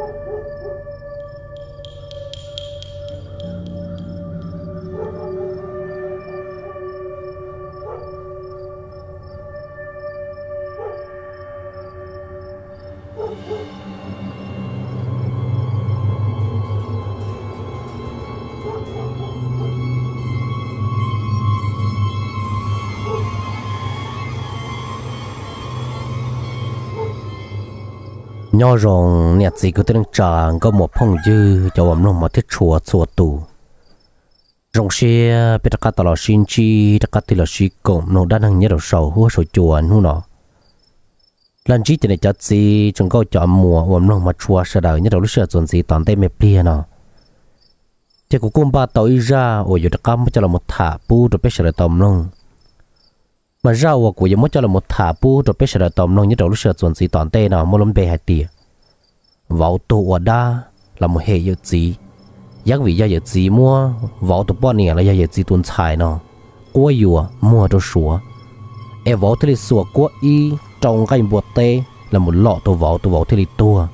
Thank you. nhau rồng nẹt gì cứ tên tràng có một phong dư cho ông lòng mà thích chùa chùa tù rồng xe biết các tàu xin chi các tàu xí cổng nó đã đang nhớ đầu sầu húa sầu chùa nu nọ lần chỉ tên cho gì chúng có chọn mùa ông lòng mà chùa sợ đời nhớ đầu lúc sợ chuẩn gì toàn tay mệt bia nọ chỉ có cung ba tối ra ở dưới đất cam cho là một thả bu rồi biết sợ tầm lòng mà rau à của giống cho là một thả bu rồi bây giờ là tôm nông như đầu lúc sửa chuẩn gì toàn tê nào mua lông bề hạt tìa vào tổ ở đa là một hệ dự gì giác vị gia dự gì mua vào tổ bọn nè là gia dự gì tuần xài nào qua yùa mua cho sủa e vào thế sủa qua y trong cái bột tê là một lọ tổ vào tổ vào thế tua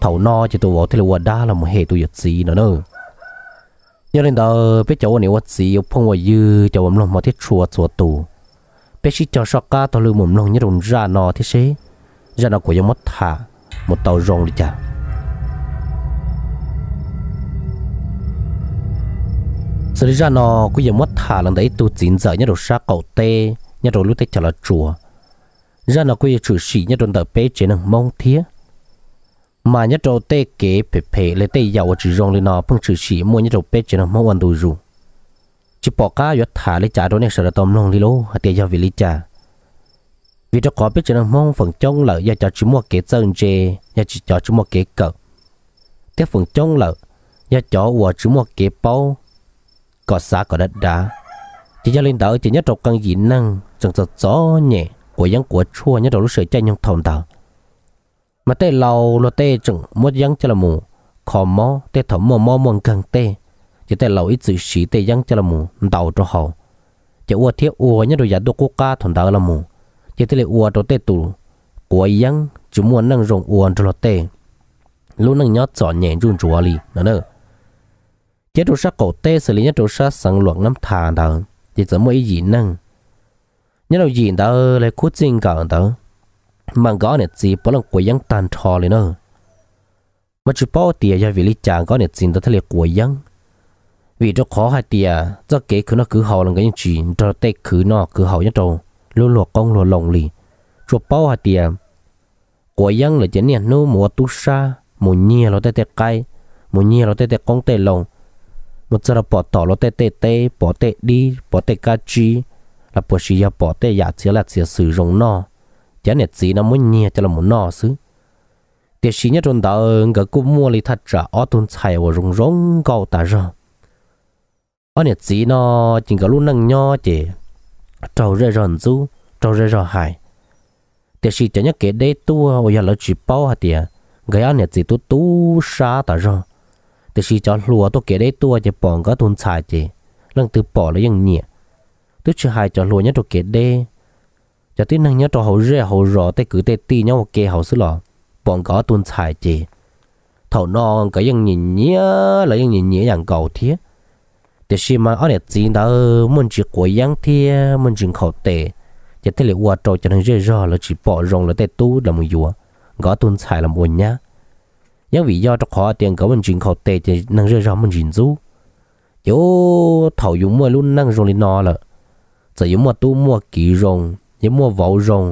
thầu no chỉ tổ vào thế là đa là một hệ tù dự gì nữa nữa cho nên đó biết cháu này vật gì ông phong và dư cháu làm lòng mà thiết chùa chùa tù bé chỉ cho sọ cá tao lưu mồm nông như đồng ra nó thế xế ra nó của giống mất thả một tàu rong đi chả sự ra nó của giống mất thả lần đấy tu chín giờ như đồng sa cậu tê như đồng lúc tê chả là chùa ra nó cũng chủ sĩ như đồng tờ bé chế năng mong thiết mà nhất đầu tê kế bề bề lấy tê giàu chỉ rong lên nó bằng chữ sĩ mua nhất đầu bé chế năng mong ăn đồ dùng chỉ bỏ cả yết thả lấy trả đồ này sợ tôm long đi lô hạt tiền giao vì lý trả vì cho có biết cho nên mong phần trong lợi giờ cho chúng mua kế chân chê giờ chỉ cho chúng mua kế cờ tiếp phần trong lợi giờ cho của chúng mua kế bao có xa có đất đá chỉ cho lên đỡ chỉ nhất trọc cần dị năng chẳng sợ gió nhẹ của dân của chua nhất đầu lúc sợi chạy nhung thòng đào mà tê lâu lo tê chừng mua dân cho là mù khó mò tê thẩm mò mò mòn cần tê chỉ tại lâu ít chữ sĩ tại dân cho là mù đầu cho hậu chỉ uo thiết uo nhớ rồi giả đô quốc ca thằng đó là mù chỉ tại uo cho tế tù của dân chỉ muốn nâng rồng uo cho là tế lúc nâng nhớ chọn nhẹ run chúa li nữa nữa chế độ sát cổ tế xử lý nhất độ sát sẵn luận năm thà đó chỉ giờ mỗi gì nâng nhớ đâu gì đó lại cố chân cả đó mà gõ này gì bảo là của dân tàn trò lên nữa mà chỉ bỏ tiền cho vì lý chàng gõ này gì đó thay là của dân vì cho khó hay tiề cho kế cứ nó cứ hậu là cái gì, cho tê cứ nó cứ hậu nhất trâu luôn luộc con luộc lồng lì cho bao hay tiề của dân là chỉ nhận nô mùa tu sa mùa nhia nó tê tê cay mùa nhia nó tê tê con tê lồng một giờ là bỏ tỏ nó tê tê tê bỏ tê đi bỏ tê cá chi là bỏ xì ya bỏ tê ya chỉ là chỉ sử dụng nó chỉ nhận chỉ nó muốn nhia cho là muốn nó xứ tiếc xí nhất trong đó cái cũng mua lì thật ra, ở tuần xài và rong rong cao ta rồi ở nhiệt sĩ nó chỉ có lúc nâng nho chỉ trâu rơi ròn du trâu rơi rò hải thì chỉ cho nhất cái đấy tu ôi giờ lỡ chỉ bao hạt tiền cái ăn nhiệt sĩ tu tu sa tao rồi thì chỉ cho lúa tu cái đấy tu chỉ bỏ cái thôn xài chỉ lần từ bỏ lấy những nhẹ tu chưa hai cho lúa nhất tu cái đấy cho tí năng nhớ cho hậu rẻ hậu rõ tay cứ tay tì nhau kê hậu xứ lò bọn có tuôn xài chỉ thầu non cái dân nhìn nhía là dân nhìn nhía dạng cầu thiết จะชิมาอันเนี่ยจีนดามันจีกวยยังที่มันจีเขาเตะจะเตลิวัวโจจะทั้งเรื่อยๆแล้วจีปอรงแล้วเตตู้ดำยัวก็ตุนใส่ลำอุ่นเนี้ยยังวิยอจะขอเตียงก็มันจีเขาเตะจะทั้งเรื่อยๆมันจีจู้โย่เถ่าอยู่มั่วรุ่นนั่งรงลินอละจะอยู่มั่วตู้มั่วกี่รงอยู่มั่วเวารง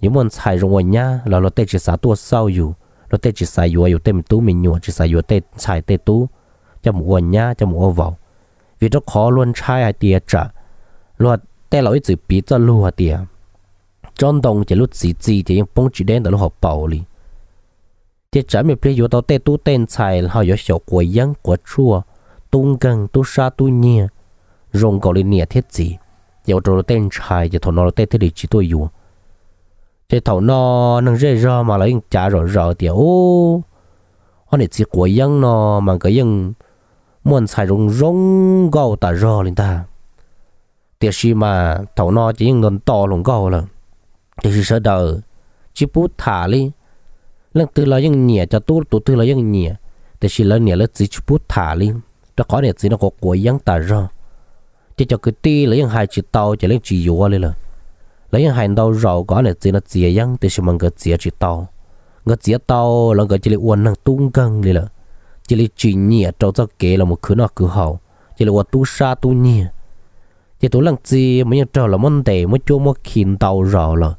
อยู่มั่วใส่รงวันเนี้ยแล้วเราเตจีสาตัวเศร้าอยู่เราเตจีสายยัวอยู่เต็มตู้มีหยัวจีสายยัวเตใส่เตตู้จะหมู่วันเนี้ยจะหมู่เอาเวา vì cho khó luôn trai hay tia trả luật tay lão ấy chỉ biết cho lưu hai tia trong đồng chỉ lúc gì gì thì những bông chỉ đen đã lúc họ bảo đi thì trả mình bây giờ tao tay tu tên chạy, họ giờ sầu của dân của chua tung gần tu sa tu nhia rong gọi lên nhia thiết gì giờ trâu tên chạy giờ thằng nó tên thế thì chỉ tôi dùng thế thầu nó nâng rê ra mà lại trả rồi rồi thì ô anh ấy chỉ của dân nó mà cái dân muốn xài rung rung gầu ta rò lên ta tiếc gì mà thầu nó chỉ ngần to lùng gầu là tiếc gì sợ đời chỉ bút thả đi lần từ là những nhẹ cho tu tu từ là những nhẹ tiếc gì lần nhẹ là chỉ bút thả đi cho có nhẹ chỉ nó có của yang ta rò chỉ cho cái ti lấy những hai chỉ tàu chỉ lấy chỉ yếu lên là lấy những hai đầu rầu có nhẹ chỉ nó chỉ yang tiếc gì mà cái chỉ chỉ tàu cái chỉ tàu là cái chỉ lấy uốn năng tung căng đi là chỉ là chuyện nhẹ trâu cho kế là một khứ nọ cứ hậu chỉ là tu sa tu nhẹ chỉ tôi lần gì mà nhân trâu là món tệ mới chua mua khiến tàu rõ là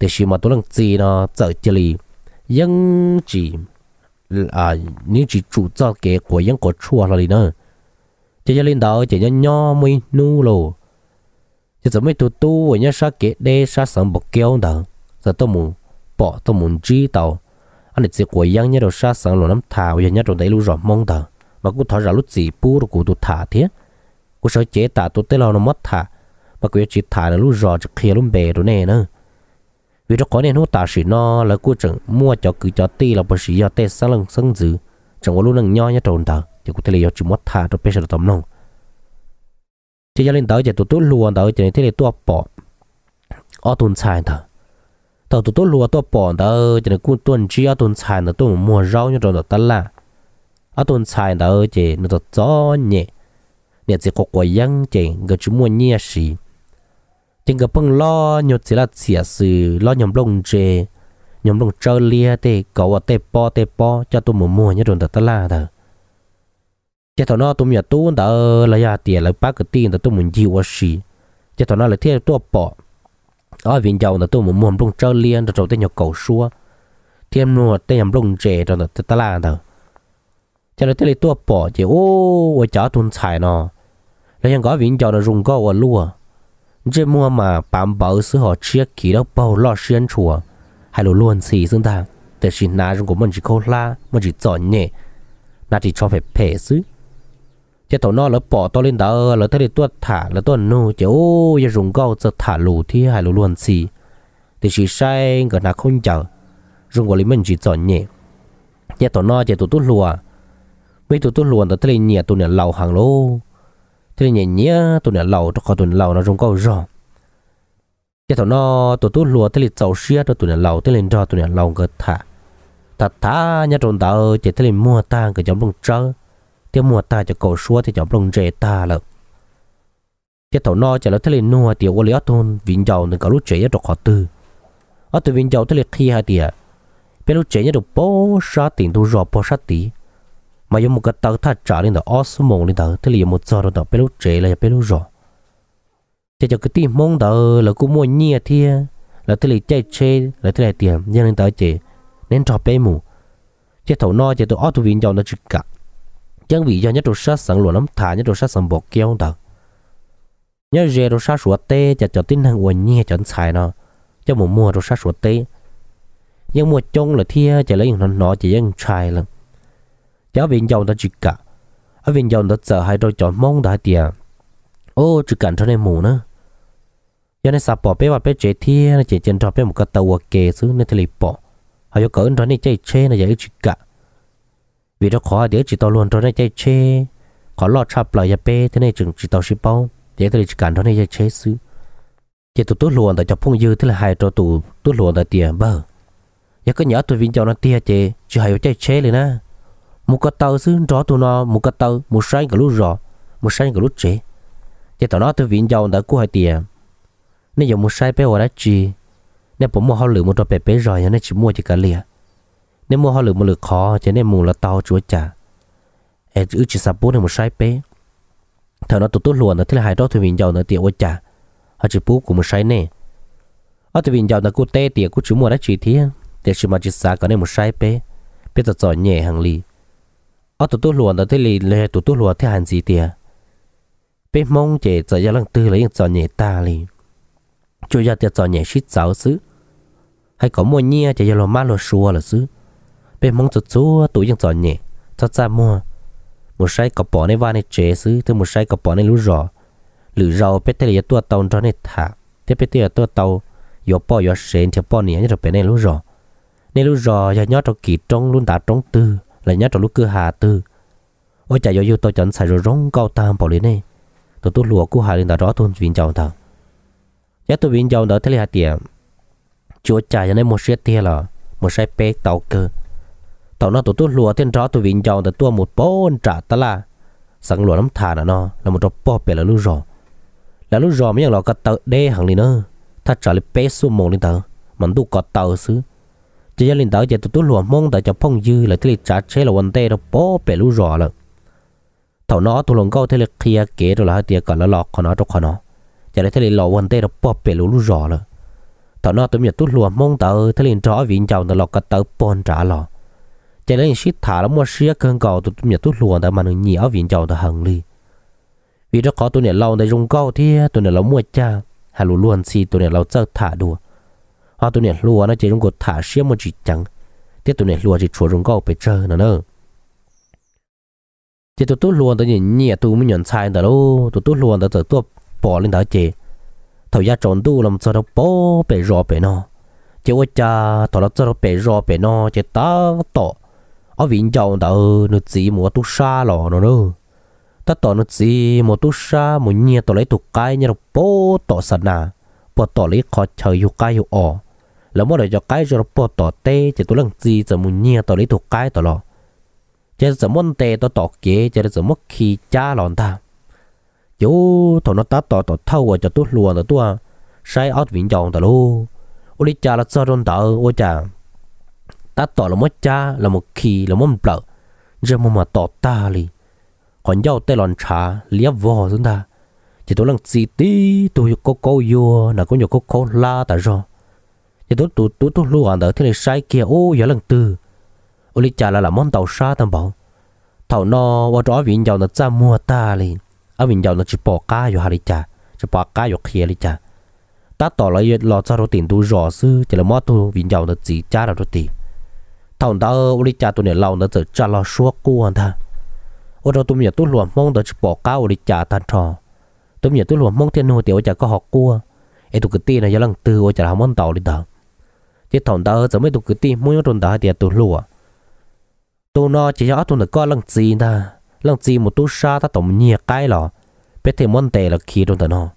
để khi mà tôi lần gì nó sợ chỉ là dân chỉ à những chỉ chủ cho kể của dân của chùa là gì nữa chỉ cho lên đó chỉ cho nho mới nu lồ chỉ cho mấy tu tu và nhau sa kế đê sa sống bọc kéo đó giờ tôi muốn bỏ tôi muốn chỉ tàu anh ấy chỉ quay yang nhớ đồ sa sáng lo lắm thà bây giờ nhớ đồ đấy lu rõ mong tờ mà cũng thở ra lúc gì bu rồi cũng tụt thả thế cũng sợ chế tạ tụt tới lo nó mất thả mà cũng chỉ thả là lu rõ chỉ kia luôn bề đồ này nữa vì cho có nên hút tả sĩ nó là cũng chẳng mua cho cứ cho ti là bởi sĩ do tê sáng lần sân dữ chẳng có lu năng nho nhớ đồ tờ chỉ cũng thấy là chỉ mất thả cho bây giờ tầm nông chỉ cho lên tới chỉ tụt tụt luôn tới chỉ thế này tụt bỏ ở tuần sai thằng tàu tụ tụ lúa tụ bọn đó chỉ là cuốn tuần chi ở à, tuần xài nó tụ mua rau như rồi đó tất là ở à, tuần xài đó chỉ nó tụ gió nhẹ nhẹ chỉ có quay yăng chỉ người chú mua nhẹ gì chỉ người bưng lo nhiều chỉ là xỉa sự à lo nhầm lông chê nhầm lông trơ lia tê cậu ở tê po tê po cho tụ mua mua như rồi đó tất là đó chỉ thằng nó tụi mình tụ đó là ya tiền là bác cái tiền đó tụi mình chịu ở gì chỉ thằng nó là theo tụ bọn ở viện giàu là tôi muốn mua lông trâu liên rồi trâu tên nhỏ cầu xua thêm mua tên nhầm lông rẻ rồi là ta làm đâu cho nên tôi lấy tua bỏ chỉ ô ô chả tuân xài nó rồi ยัง có viện giàu là dùng gạo và lúa chỉ mua mà bám bảo sự họ chiếc kỳ đâu bao lo xuyên chùa hay là luôn xì xương ta để chỉ nà dùng của mình chỉ khâu la mình chỉ chọn nhẹ nà chỉ cho phải phe xứ chỉ tàu nó là bỏ to lên đó là thấy được tuột thả là tuột nô chỉ ô giờ dùng gạo giờ thả lù thì hai lù luôn xì thì chỉ sai người nào không chờ dùng gọi mình chỉ chọn nhẹ chỉ tàu nó chỉ tụt tuột lùa mấy tụt tuột lùa là thấy nhẹ tụi này lầu hàng lô thấy nhẹ nhẹ tụi này lầu cho khỏi tụi này lầu nó dùng gạo rõ chỉ tàu nó tụt tuột lùa thấy chầu xia cho tụi này lầu thấy lên cho tụi này lầu người thả thả thả nhà trung tàu chỉ thấy mua tang cái giống lông trâu tiêu mua ta cho cầu xua thì nhóm rồng rễ ta lợp tiết thầu no chả lỡ thế liền nua tiêu ô lý thôn vinh giàu nên cả lúc chế được họ tư ở từ vinh giàu thế liền khi hai tiệt bên lúc chế nhất được bố sa tiền tu rò bố sa tí mà dùng một cái tàu thắt trả lên đó ở số mông lên đó thế liền một giờ rồi đó bên lúc chế là bên lúc rò thế cho cái tim mông đó là cũng mua nhia thia là thế liền chạy chế là thế liền tiền nhưng lên tới chế nên cho bé mù chế thầu no chế tụ ở từ vinh giàu nó chụp cả chẳng vị do nhất đồ sát sẵn lụa lắm thả nhất đồ sát sẵn bộ kêu đâu nhớ rẻ đồ sát sủa tê chả cho tin hàng uẩn nhẹ chọn xài nó cho một mùa đồ sát sủa tê nhưng mùa trông là thia chả lấy nó nó chỉ dân trai lần cho viên giàu ta chỉ cả ở viên giàu ta sợ hai đôi chọn mong đã tiền ô chỉ cần cho nên mù nữa cho nên sập bỏ bé và bé trẻ thia chỉ chân cho bé một cái tàu kề xứ nên thì bỏ họ yêu cỡ cho nên chạy chê là giải chỉ cả vì đó khó để chỉ tao luôn cho nên chạy chê khó lo chập lại ya pe thế này chừng chỉ tao ship bao để tôi chỉ cần đó này chạy chê xứ chỉ tụi tôi luôn tại cho phong dư thế là hai cho tụ tôi luôn tại tiền bờ ya có nhớ tôi vinh cho nó tiền chê chỉ hay chạy chê liền á, một cái tàu xứ rõ tụi nó một cái tàu một sai cái lúc rõ một sai cái lúc chê chỉ tao nó tôi vinh cho nó cú hai tiền nên giờ một sai pe ở đó chi nên ผม mua họ lựa một trò bé bé rồi nên chỉ mua chỉ cả liền nếu mua hoa lửa một lửa khó cho nên mù là tao chúa trả em ư chỉ sập bố này một sai pe, thằng nó tụt tốt luôn thế là hai đó thì mình giàu nó tiền quá trả họ chỉ bố của một sai nè ở thì mình giàu nó cô tê tiền cô chú mua đã chỉ thế để chỉ mà chỉ xa có nên một sai pe, biết tao giỏi nhẹ hàng lì ở tụt tốt luôn thế là lê tụt tốt luôn thế hàng gì tiền bế mong chế giờ gia lăng tư lấy giỏi nhẹ ta lì chú gia tiền giỏi nhẹ shit giáo xứ hay có mua nhia chế gia lo má lo xua là xứ bên mong cho chúa tụi dân chọn nhẹ cho cha mua một sai cọp bỏ này va này chế xứ thứ một sai cọp bỏ này lú rò lử rau bên tay là tua tàu cho này thả thế bên tay là tua tàu yo bỏ yo sen thì bỏ này cho bên này lú rò này lú rò giờ nhớ cho kỳ trong luôn đã trong tư là nhớ cho lúc cứ hà tư ôi chả yo yo tôi chẳng xài rồi rong cao tam bỏ lên này tôi tôi lùa cú hà lên đã rõ thôn vinh chồng thằng giá tôi vinh chồng đó thế là tiệm chúa chả giờ này một xe tiền là một xe pe tàu cơ tao nó tụi tôi lùa thiên rõ tụi vinh chọn tụi tua một bốn trả ta là sẵn lùa lắm thà nó là một trò bò bè là lũ rò là lũ rò mấy thằng lọ có tờ đê hàng liền nữa ta trả lại bé số mồm lên tờ mình tu có tờ xứ chỉ cho lên tờ chỉ tụi tôi lùa mong tờ cho phong dư là cái trả chế là quần tê đó bò bè lũ rò là thảo nó tụi lòng câu thế là kia kế rồi là tiệc còn là lọt còn nó trong còn nó chỉ là thế là lọ quần tê đó bò bè lũ rò là thảo nó tụi mình tụi lùa mong tờ thế liền rõ vinh chọn tờ lọ có tờ bón trả lọ cho nên sĩ thả là mua sĩ cơn cầu tụi mình tụi luôn tại mà nó nhiều viện chầu tụi hàng li vì đó có tụi này lâu tại dùng cầu thì tụi này lâu mua cha hà luôn luôn si tụi này lâu thả đùa hoa tụi này luôn nó chỉ dùng cầu thả sĩ mua chỉ chẳng thế tụi này luôn chỉ chua dùng cầu phải chơi nữa nữa chỉ tụi tụi luôn tụi tụi mình nhận sai đó đâu tụi tụi luôn tụi tụi bỏ lên đó chị thầu gia trộn tu làm sao đâu bỏ bể rò bể nó chỉ ôi cha thầu nó sao đâu bể rò bể nó chỉ ta tỏ ở viện chồng tao nó chỉ mua tu sa lò nó nữa ta tỏ nó chỉ mua tu sa mua nhia tao lấy tu cái nhia bố tỏ sẵn à bố tỏ lấy khó chơi yêu cái yêu ọ là mua để cho cái rồi bố tỏ tê chỉ tôi lần gì giờ mua nhia tao lấy tu cái tao lò chỉ giờ muốn tê tao tỏ kế chỉ giờ muốn khi cha lòn ta chú thằng nó ta tỏ tỏ thâu ở cho tôi luôn tao tôi sai ở viện chồng tao luôn ôi cha là sao rồi tao ôi cha ta tỏ là một cha là một khi là một bợ giờ mà mà tỏ ta đi, còn giàu tay lòn trà lia vò chúng ta chỉ tôi lần chỉ tí tôi có câu vô là có nhiều câu câu la ta rồi chỉ tôi tôi tôi tôi luôn ở thế này sai kia ô giờ lần tư ô li cha là là món tàu sa tam bảo thầu nó và đó vịn giàu nó ra mua ta đi, ở vịn giàu nó chỉ bỏ cá vô hà li cha chỉ bỏ cá vô kia li cha ta tỏ là lo cho rồi tiền tôi rõ sư chỉ là mót tôi vịn giàu nó chỉ cha là rồi tiền thằng đó đi cha tụi này lâu nó giờ cha lo suốt cua anh ta ô đó tụi mình tụi luôn mong đó bỏ cao đi cha tan trò tụi mình tụi luôn mong thiên hồ tiểu cha có học cua ấy tụi cái tiền này giờ lần từ ô cha làm muốn tàu đi đó chứ thằng đó giờ mấy tụi cái tiền muốn tụi đó thì tụi lùa tụi nó chỉ cho tụi nó có lần gì ta lần gì một tụi sa ta tổng nhiều cái lọ biết thêm món tệ là khi tụi nó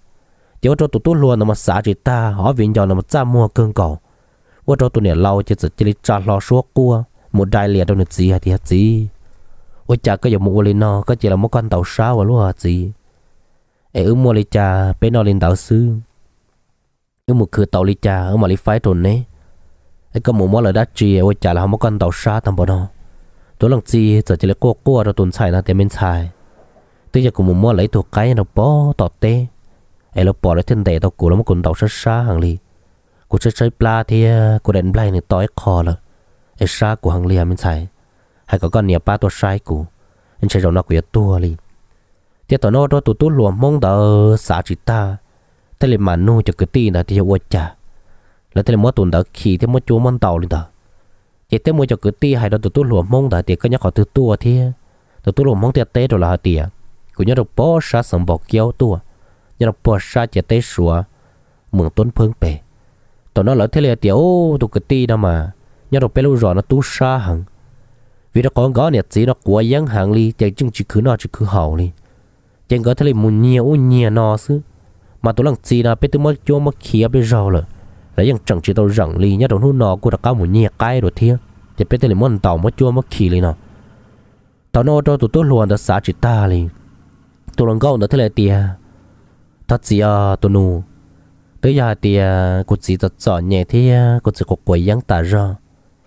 chỉ cho tụi tụi luôn nó mà xả chỉ ta họ viện cho nó mà cha mua cơn cầu ว่าเราตัวเนี่ยเราจะจะจะจ่าลอชัวกัวหมดได้เลียดนจีฮะที่ฮะจีว่าจ่าก็อย่ามัวเลยนอก็จะเรามัวกันเต่าช้าวะลูกฮะจีเออมัวเลยจ่าเป็นนอเล่นเต่าซื้อเออมัวคือเต่าเลยจ่าเออมัวเลยไฟตนเนี่ยไอ้ก็มัวมัวเลยดัดจีว่าจ่าเรามัวกันเต่าช้าทำบ่นอตัวหลังจีจะจะเลยกัวกัวเราตุนใส่นะแต่ไม่ใช่ตัวจะกูมัวเลยตัวไก่เราป้อต่อเต้ไอ้เราป้อเลยเท่นเตะตัวกูเรามัวกันเต่าช้าช้าหังเลยกูจะใช้ปลาที่กูเด่นปลาเนี่ยต่อยคอเลยไอ้ชากูหังเลียมันใส่ให้ก็ก้อนเหนียวปลาตัวชายกูอันใช้เราหนักกูตัวเลยเดี๋ยวตอนนั้นตัวตัวตัวหลวมมงเดอสาจิตาแต่เลยมันนู่จะกึตีนะที่จะวัวจ่าแล้วแต่เลยมัวตุนเดอขี่ที่มัวจูมันเต่าเลยเดอเจ๊เต้มัวจะกึตีให้เราตัวตัวหลวมมงเดอเดี๋ยวก็ยังขอตัวตัวที่ตัวตัวหลวมมงเตี้ยเต้ตัวละเตี้ยกูยังเราป้อชาสมบอกเกี้ยวตัวยังเราป้อชาเจ๊เต้สัวเมืองต้นเพิ่งเปย์ tao nó lỡ thế là tiểu tụ cái ti đó mà nhớ được bé lâu rồi nó tu xa hẳn vì nó còn gõ nhiệt gì nó quá giang hàng đi chạy chung chỉ cứ nó chỉ cứ hậu đi chẳng có thế là muốn nhiều nhiều nó xứ mà tụi lần gì là bé tụi mới cho mới kia bé rồi là lấy rằng chẳng chỉ tao rằng đi nhớ được nó của đặc cao muốn nhiều cái rồi thiệt thì bé tụi muốn tàu mới cho mới kia đi nó tao nói cho tụi tôi luôn là xã chỉ ta đi tụi lần gõ nó thế là tiền thật gì à tụi nụ tới giờ thì cụ chỉ tập sọ nhẹ thì cụ chỉ có quậy giăng tả ra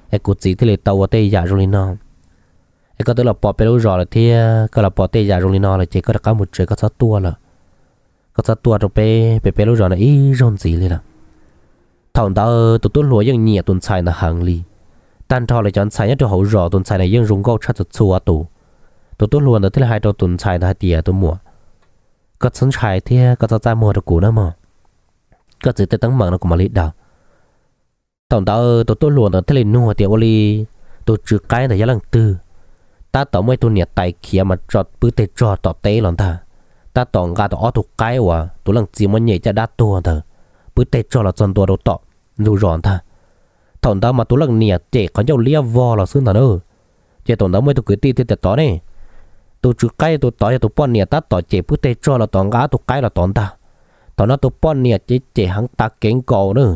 cái cụ chỉ thì lấy tàu ở tây giả rồi nó cái có tới là bỏ bê lô rồi thì à, có là bỏ tây giả rồi nó là chỉ có là có một trời có sát tua là có sát tua rồi bê bê bê lô rồi là ý rong gì lên là thằng đó tụt tụt lúa ยัง nhẹ tuần xài là hàng lì, tan thọ là chọn xài nhất cho hậu rõ tuần xài này ยัง rung gâu chặt tụt xua tụ tụt tụt lúa là thứ hai đầu tuần xài là hai tìa tụt mùa có sân xài thì à, có sáu trăm mùa được cũ nữa mà ก็จะแต่ตั้งมังนะกูมาลิดาวตอนดาวตัวตัวหลวนตัวทะเลนัวเตียวลีตัวจืดไกลแต่ยังลังตือตาต่อไม่ตัวเนี่ยไตเขียมาจอดปื้อเตจอดต่อเตหลอนตาตาต่องกาต่ออถูกไกลว่ะตัวลังจีมันใหญ่จะดัดตัวเถอะปื้อเตจอดละจนตัวเราต่อดูร้อนตาตอนดาวมาตัวลังเนี่ยเจ๊เขาเจ้าเลี้ยววอเราซึ่งตาเนอเจ๊ตอนดาวไม่ตัวกือตีเตแต่ต่อเนี่ยตัวจืดไกลตัวต่อตัวป้อนเนี่ยตาต่อเจ๊ปื้อเตจอดละต่องกาถูกไกลละตอนตาตอนนั้นตัวป้อนเนี่ยเจ๊เจ๊หังตาเก่งก่อเนอะ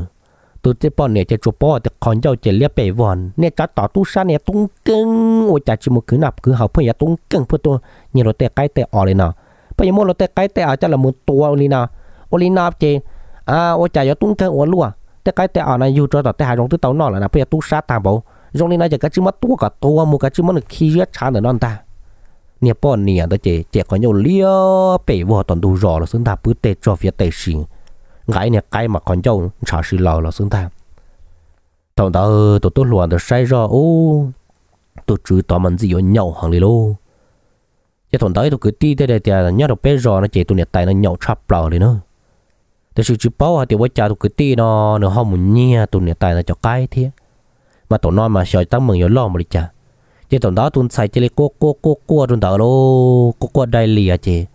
ตัวเจ๊ป้อนเนี่ยเจ๊จูป้อแต่คอนเจ้าเจ๊เลียไปวันเนี่ยจ้าต่อตู้ซ่าเนี่ยตุ้งกึ่งโอ้จ้าชิมุคือหนับคือเขาเพื่อนอย่าตุ้งกึ่งเพื่อตัวเนี่ยเราเตะใกล้เตะออเลยนะพยามเราเตะใกล้เตะอาจจะละมุนตัวอลีนาอลีนาเจ๊อ่าโอ้จ้าอย่าตุ้งกึ่งอวนลัวแต่ใกล้เตะออนะอยู่จอต่อแต่หายตรงตัวเต่านอนแล้วนะเพื่อตู้ซ่าตามบ่ตรงนี้นะจะกระชิมัดตัวกับตัวมูกระชิมัดขี้เยอะชาเนอนตา nè bỏ nè đó chị chị có nhau liêu bể vò toàn đủ rò là xứng ta bứt tê cho phía tê xì ngãi nè cái mà còn nhau chả xí lò là xứng ta thằng ta tụi tôi luôn được sai ra ô tôi chú tao mình gì ở nhau hàng lì lô cái thằng tới tụi cứ ti tê đây tê là nhau được bể rò nó chị tôi nè tay nó nhau chắp lò đi nữa tụi chú chú bảo thì vợ cha tôi cứ ti nó nó không muốn nhia tôi nè tay nó cho cái thế mà tôi nói mà sợ tăng mừng ở lo mà đi chả chỉ tổng đó tuần sai chỉ lấy cô cô cô cô tuần đó lô cô cô đại lìa chị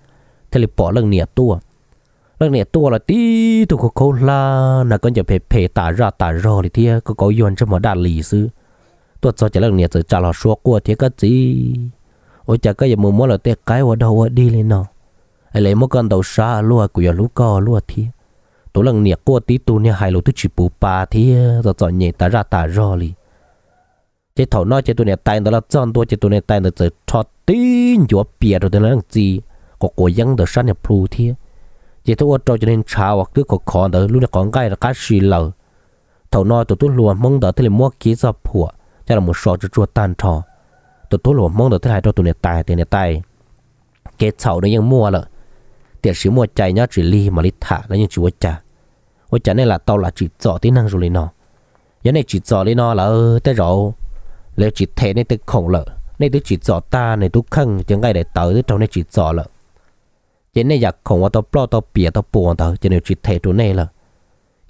thế là bỏ lần nè tua lần nè tua là tí tụ cô cô la là con chỉ phê phê tả ra tả rồi thì thia cô có yon cho mà đại lì sư tôi cho chỉ lần nè chỉ trả lời số cô thì cái gì ôi chả cái gì mua mua là té cái hoa đâu hoa đi lên nào ai lấy một con đầu xa luôn của giờ lúc co luôn thì tổ lần nè cô tí tu nè hai lô tôi chỉ bù pa thì tôi chọn nhẹ tả ra tả rồi chế thầu nó chế tụi này tay nó là chọn tôi chế tụi này tay nó chỉ cho tin cho bìa rồi nó làm gì có cố gắng được sáng nhập plu thế chế tôi cho cho nên chào hoặc cứ có khó đó luôn là con cái là cá xì lờ thầu nó tụi tôi luôn mong đợi thì mua ký ra phùa cho là một số cho chua tan trò tụi tôi luôn mong đợi thì lại cho tụi này tay tụi này tay kế thầu nó mua rồi. tiền sử mua chạy nhá chỉ li mà li thả nó nhưng chỉ chả chả này là tao là chỉ dọ tí năng rồi nó giờ này chỉ dọ lên nó là tới rồi nếu chỉ thế nên tôi khổng lợ nên tôi chỉ rõ ta nên tôi khăn chứ ngay để tới tôi trong nên chỉ rõ lợ chứ nên giặc khổng qua tôi bỏ tôi bịa tôi buồn tôi chứ nếu chỉ thế tôi này là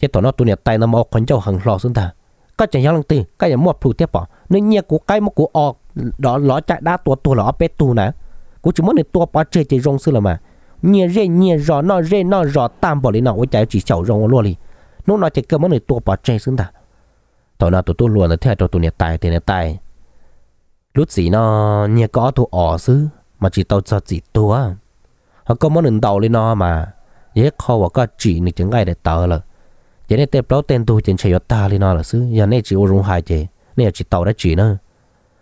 chứ tôi nó tôi nhà tay nó mò châu hàng lò xuống ta các chẳng nhau lăng tì các chẳng mọt phụ tiếp bỏ à? nên nhẹ của cái mà của o đó ló chạy đa tua tua ló bé tu nè của chúng mất nên tua bỏ chơi chơi rong sư là mà nhẹ rê nhẹ rõ nó rê nó rõ tam bỏ lên nó chạy chỉ chậu rong luôn đi nó nói chỉ cơ mất nên bỏ chơi xuống ta tao na tụi tôi luôn là theo cho tụi nhiệt tài thì nhiệt tài lúc gì nó nhiệt có tụi ở xứ mà chỉ tao cho chỉ tôi á họ có món đầu lên nó mà dễ khó và có chỉ nên chẳng ai để tờ là vậy nên tiếp đó tên tôi trên chơi ta lên nó là xứ giờ này chỉ ô rung hai chị này chỉ tao đã chỉ nữa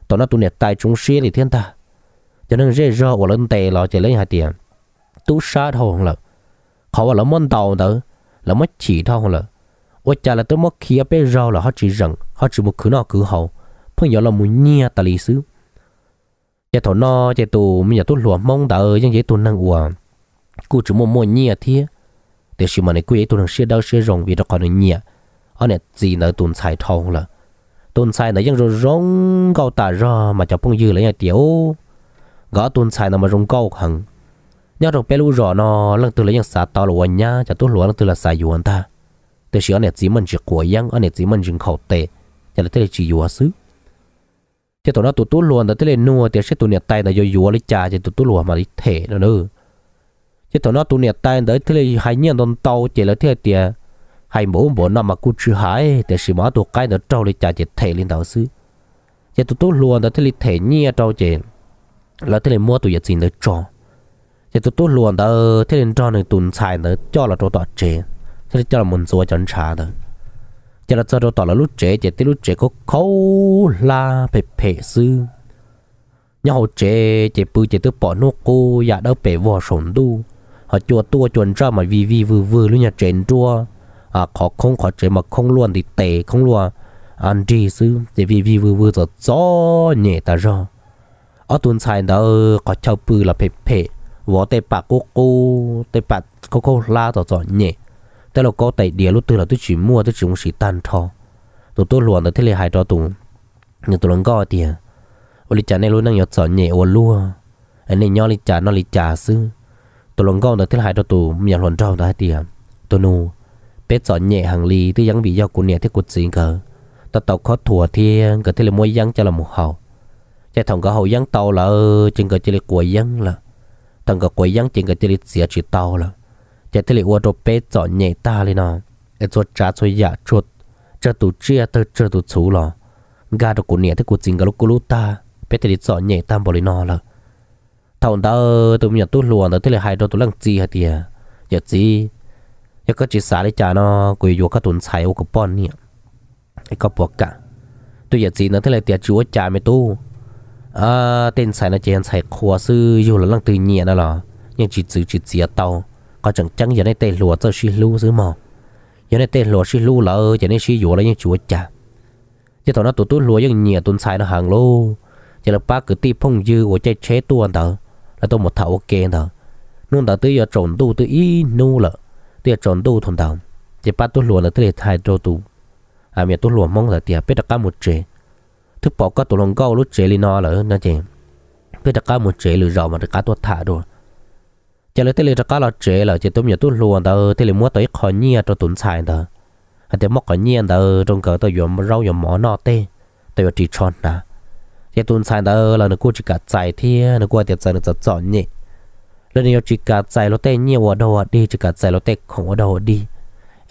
tao na tụi nhiệt tài chúng xí thì thiên ta cho nên dễ rơ và lên tề là chỉ lấy hai tiền tú sát thôi là khó là món đầu đó là mất chỉ thôi là 我家了都莫去啊，别绕了，好只人，好只莫去那去好，朋友了莫捏打历史。giờ thọ no giờ tụ mình giờ tụ lúa mong đã những giờ tụ năng uà, cụ chỉ mua mua nhẹ thế, để xí mà này cụ năng xí đau xí rong vì đó còn nhẹ, anh này gì nữa tụ xài thong là, tụ xài này những rồi rong cao tả ra mà cho phong dư lấy nhà tiểu, gõ tụ xài nào mà rong cao hằng, nhau rồi bé lũ rõ nó lần từ lấy những xã tao là nhá, cho tụ lúa lần từ là xài yuan ta. แต่ชื่อเนี่ยจีมันจะกลัวยังอันเนี่ยจีมันจึงเขาเตะแต่ละเตะจีอยู่ซื้อเจ้าตัวนั้นตัวตัวลวนแต่เตะนัวแต่เชื่อตัวเนี่ยตายแต่อยู่อยู่ลิจ่าเจ้าตัวตัวลวนมาลิเทนั่นเออเจ้าตัวนั้นตัวเนี่ยตายแต่เตะหายเนี่ยโดนเตาเจ้าละเตะเตียหายหมูหมูนั่นมากูชื่อหายแต่สิมาตัวใกล้แต่เจ้าลิจ่าเจ้าเทลินเตาซื้อเจ้าตัวตัวลวนแต่เตะลิเทเนี่ยเจ้าเจ้าละเตะมัวตัวอย่าจีนเลยจ่อเจ้าตัวตัวลวนแต่เตะลิจ่อหนึ่งตุนชายแต่จ่อละตัวต่อเจ้า cho nên cho là mình xua chọn trả đó cho là cho đồ tỏ là lúc trẻ trẻ tới lúc trẻ có khâu la phải phê sư nhau họ trẻ trẻ bự trẻ tới bỏ nó cô dạ đâu bể vò sồn đu họ chua tua chuẩn ra mà vì vì vừa vừa luôn nhà trẻ chua à khó không khó trẻ mà không luôn thì tệ không luôn anh đi sư chỉ vì vì vừa vừa rồi gió nhẹ ta ra ở tuần sai đó ờ, có cháu bự là phê phê vò tay bạc cô cô tay bạc cô cô la rồi rồi nhẹ แต่เราก็แต่เดียวลูกตัวเราตัวจีมัวตัวจีมุสีตันทอตัวตัวหลวนตัวที่เลยหายตัวตุงอย่างตัวหลงก็เดียววันลิจ่าในรู้นั่งยอดสอนเนี่ยวันลัวอันนี้ย่อลิจ่านอลิจ่าซื้อตัวหลงก็ตัวที่หายตัวตุงมีหลอนเจ้าตัวเดียวตัวนูเป็ดสอนเนี่ยหางลีที่ยัง bị ยอกุเนี่ยที่กุดสิงเกอตัวเต่าเขาถั่วเทียงก็ที่เลยมวยยังจะละหมูเห่าใจทองก็เห่ายังเต่าละจึงก็จะเลยกลัวยังละทองก็กลัวยังจึงก็จะเลยเสียชีเต่าละ chạy thế lệ ô đồ bé chọn nhẹ ta lên nó ở chỗ trả cho giả chuột cho tụ chia tới cho tụ chú lò gà đồ của nhẹ thế của chính cả lúc của lúc ta bé thế lệ chọn nhẹ tam bỏ lên nó là thầu ta tụi mình tụi luồn tới thế lệ hai đồ tụi lăng chi hả tiề giờ chi giờ có chỉ xả lấy trả nó quỳ vô các tuần xài ô cái bọn nhỉ cái có buộc cả tôi giờ gì nó thế là tiệt chúa trả mày tu à tên xài nó chèn xài khóa sư dù là lăng từ nhẹ đó là nhưng chỉ chỉ chia có chẳng chẳng giờ này tê lùa cho xí lưu giữ mò giờ này tê lùa xí lưu là ơi giờ này xí dùa là những chúa chả chứ tao nó tụt tụt những nhẹ tuần sai nó hàng lô giờ là ba cứ ti phong dư của chơi chế tuần tờ là tôi một thảo ok tờ nôn tờ tới giờ trộn tu tới ý nu là tới trộn tu thằng tờ giờ ba tôi lùa là tới thay trâu tu à mẹ tôi lùa mong là tiệt được cả một chế thức bỏ có tụi lòng câu lúc chế lên nó là nó chế biết được cả một chế lừa rồi mà được cả tôi thả rồi giờ lấy tele cho cá là trẻ là chỉ tôm nhà tôm luôn đó tele mua tới khó nhia cho tốn xài đó hay tele móc khó nhia đó trong cái tôi dùng rau dùng mỏ nọ tê tôi chỉ chọn nè chỉ tốn xài đó là nó cố chỉ cả xài thì nó cố tiệt xài nó chọn chọn nhỉ lần này chỉ cả xài nó tê nhiều ở đâu đi chỉ cả xài nó tê không ở đâu đi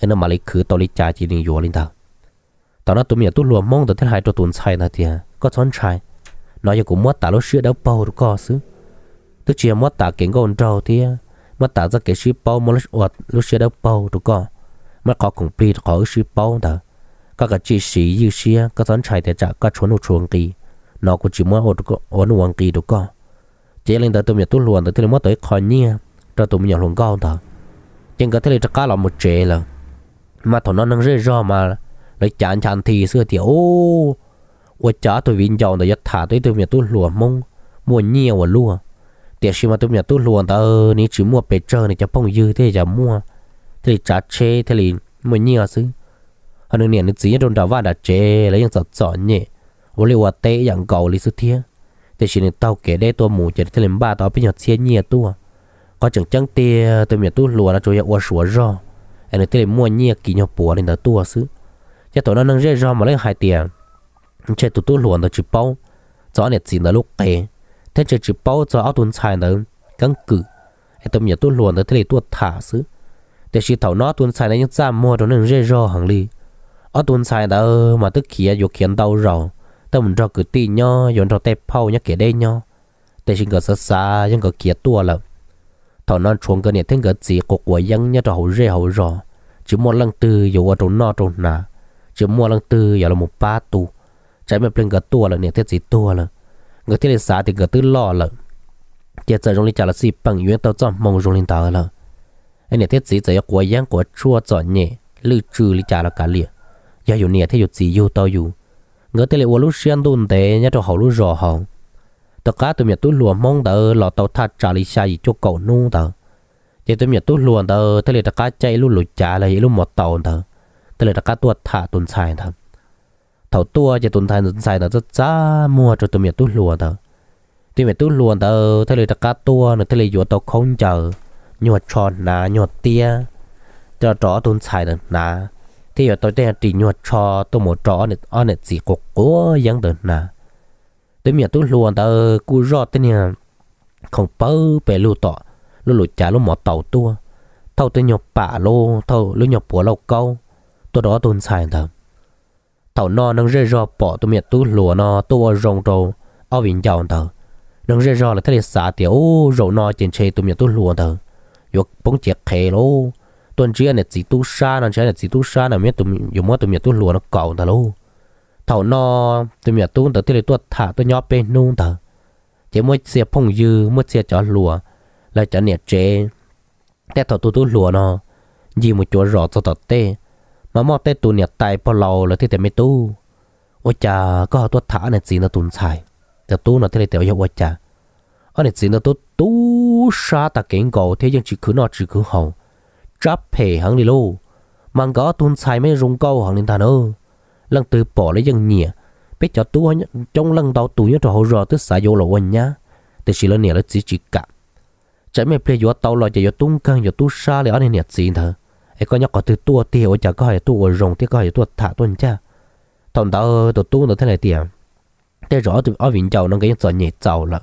nó mà lấy khử tôi lấy trả chỉ nên dùng lên đó tao nó tụi mình tụi luôn mong được thế hai cho tốn xài nè thì có chọn xài Nói cho cũng mua tao nó sửa đâu bao được có xứ tôi chia mất tả kiến gồn trâu thì mất tả ra cái ship bao một lúc ọt lúc xe đâu bao tụ có mất có cùng pi có ship bao đó các cái chi sĩ như xe các sản chạy để trả các chuẩn chuẩn kỳ nó cũng chỉ mua ọt ọt hoàng kỳ tụ có chỉ lên tới tôi miệt tôi luôn tới tôi mất tới khỏi nhia cho tôi miệt luôn cao đó nhưng cái thế này chắc là một chế là mà thằng nó nâng rơi ra mà lấy chán chán thì xưa thì ô ô chả tôi vinh chọn để giật thả tới tôi miệt tôi lùa mông mua nhiều và lùa tiền xí mà tôi nhà tôi luôn ta ơ ní chỉ mua bê trơ này cho phong dư thế giờ mua thì trả chê thế thì mới nhiều à xứ họ đừng niệm chỉ đồn đào va đã chê lấy những sọt sọt nhỉ vô liệu hoạt tệ dạng cầu lý sư thiên thế chỉ nên tao kể đây tôi mua chỉ thế liền ba tao bây giờ chia nhiều à tôi có chẳng chẳng tiền tôi nhà tôi luôn là chỗ nhà uo sủa rồi anh thế liền mua nhiều à kỳ nhau bùa nên là tôi xứ cho tôi nó nâng rê rồi mà lấy hai tiền chơi tụi tôi luôn tao chỉ bao rõ này chỉ là lúc tệ thế chỉ chỉ bao giờ áo tuần xài nữa căng cử em tâm nhớ tôi luồn tới thế này tôi thả xứ để chỉ thảo nó tuần xài này những ra mua đồ nên rê rô hàng ly áo tuần xài đã mà tức kia dục khiến đau rầu tâm cho cứ tì nho dọn cho tép phao nhắc kia đây nho để chỉ có xa xa nhưng có kia tua lắm thảo non chuồng cái này thêm cái gì của của nhưng nhà cho hậu rê hậu rồi. chỉ mua lần tư dù ở trong no trong nà chỉ mua lần tư giờ là một ba tu trái mẹ bên cái tua là này thế gì tua là người thiên lên xã thì người tư lo lợ chia giờ rong lên trả là gì bằng yuan tao cho mong rong lên tao lợ anh này thiết gì giờ của giang của chua cho nhẹ lư trừ lên trả là cả liệt giờ dù nè thế dù gì dù tao dù người thiên lên uống lúc xuyên đun tệ nhá cho hậu lúc rò hậu tao cá tụi mình tôi lùa mong tao lọ tao thắt trả lại xa gì cho cậu nu tao chỉ tụi mình tôi lùa tao thế là tao cá chạy lúc lùi trả lại lúc một tàu tao thế là tao cá tuột thả tuần sai tao thầu tua cho tuần thay nó xài nó rất giá mua cho tụi mình tu lùa tờ tụi mình tu lùa tờ thế tất cả tua nó thay là vừa tao không chờ nhột tròn nà nhột tia cho chó tuần xài nó nà thì giờ tôi đang chỉ nhột cho tôi một chó này ăn này chỉ cục cố giang được nà tụi mình tu lùa tờ cứ rót tên nhà không bơ bể lù tọ lù lù chả lù mỏ tàu tua thâu tôi nhột bả lô thâu lù nhột bùa lâu câu tôi đó tuần xài thằng thảo nó nâng rơi rò bỏ tụi miệt tú lúa nó tua rong rồ ao vĩnh giàu tờ nâng rơi rò là thế xã tiểu rổ nó trên chê tụi miệt tú lúa tờ yo bóng chè khề lô tuần trước này chỉ tú xa nó chơi này chỉ tú xa là miệt tụi yo mua tụi miệt tú lúa nó cầu tờ lô thảo nó tụi miệt tú tờ thấy là tuột thả tụi nhóc bên nung tờ chỉ mua xe phong dư mua xe chở lúa là chở nẹt chê tết thảo tụi tú lúa nó gì một chỗ rõ cho tọt mà mò tê tù nhiệt tay bò lầu là thế tệ mấy tu ôi chà có họ tuốt thả này gì nó tùn xài tệ tu nó thế này tệ ôi chà ở này gì nó tu tu sa ta kiến cầu thế nhưng chỉ cứ nó chỉ cứ hồng chắp hề hắn đi lô mang có tùn xài mấy rung câu hắn lên ta nữa lần từ bỏ lấy dân nhỉ biết cho tu trong lần đầu tu nhớ trò hồ rò tức xài vô lộ nhá thì chỉ là là chỉ chỉ cả chạy mẹ play vô tàu lo chạy vô tung căng vô tu sa để ở này nhỉ gì ไอ้ก็ยังก็ตัวตัวเตียวจะก็ให้ตัวรงที่ก็ให้ตัวถาตัวนี้จ้าตอนเราตัวตัวนั่นเท่าไหร่เตียวแต่รอตัวอ้อวินเจ้านั่นก็ยังจะเหนื่อยเจ้าละ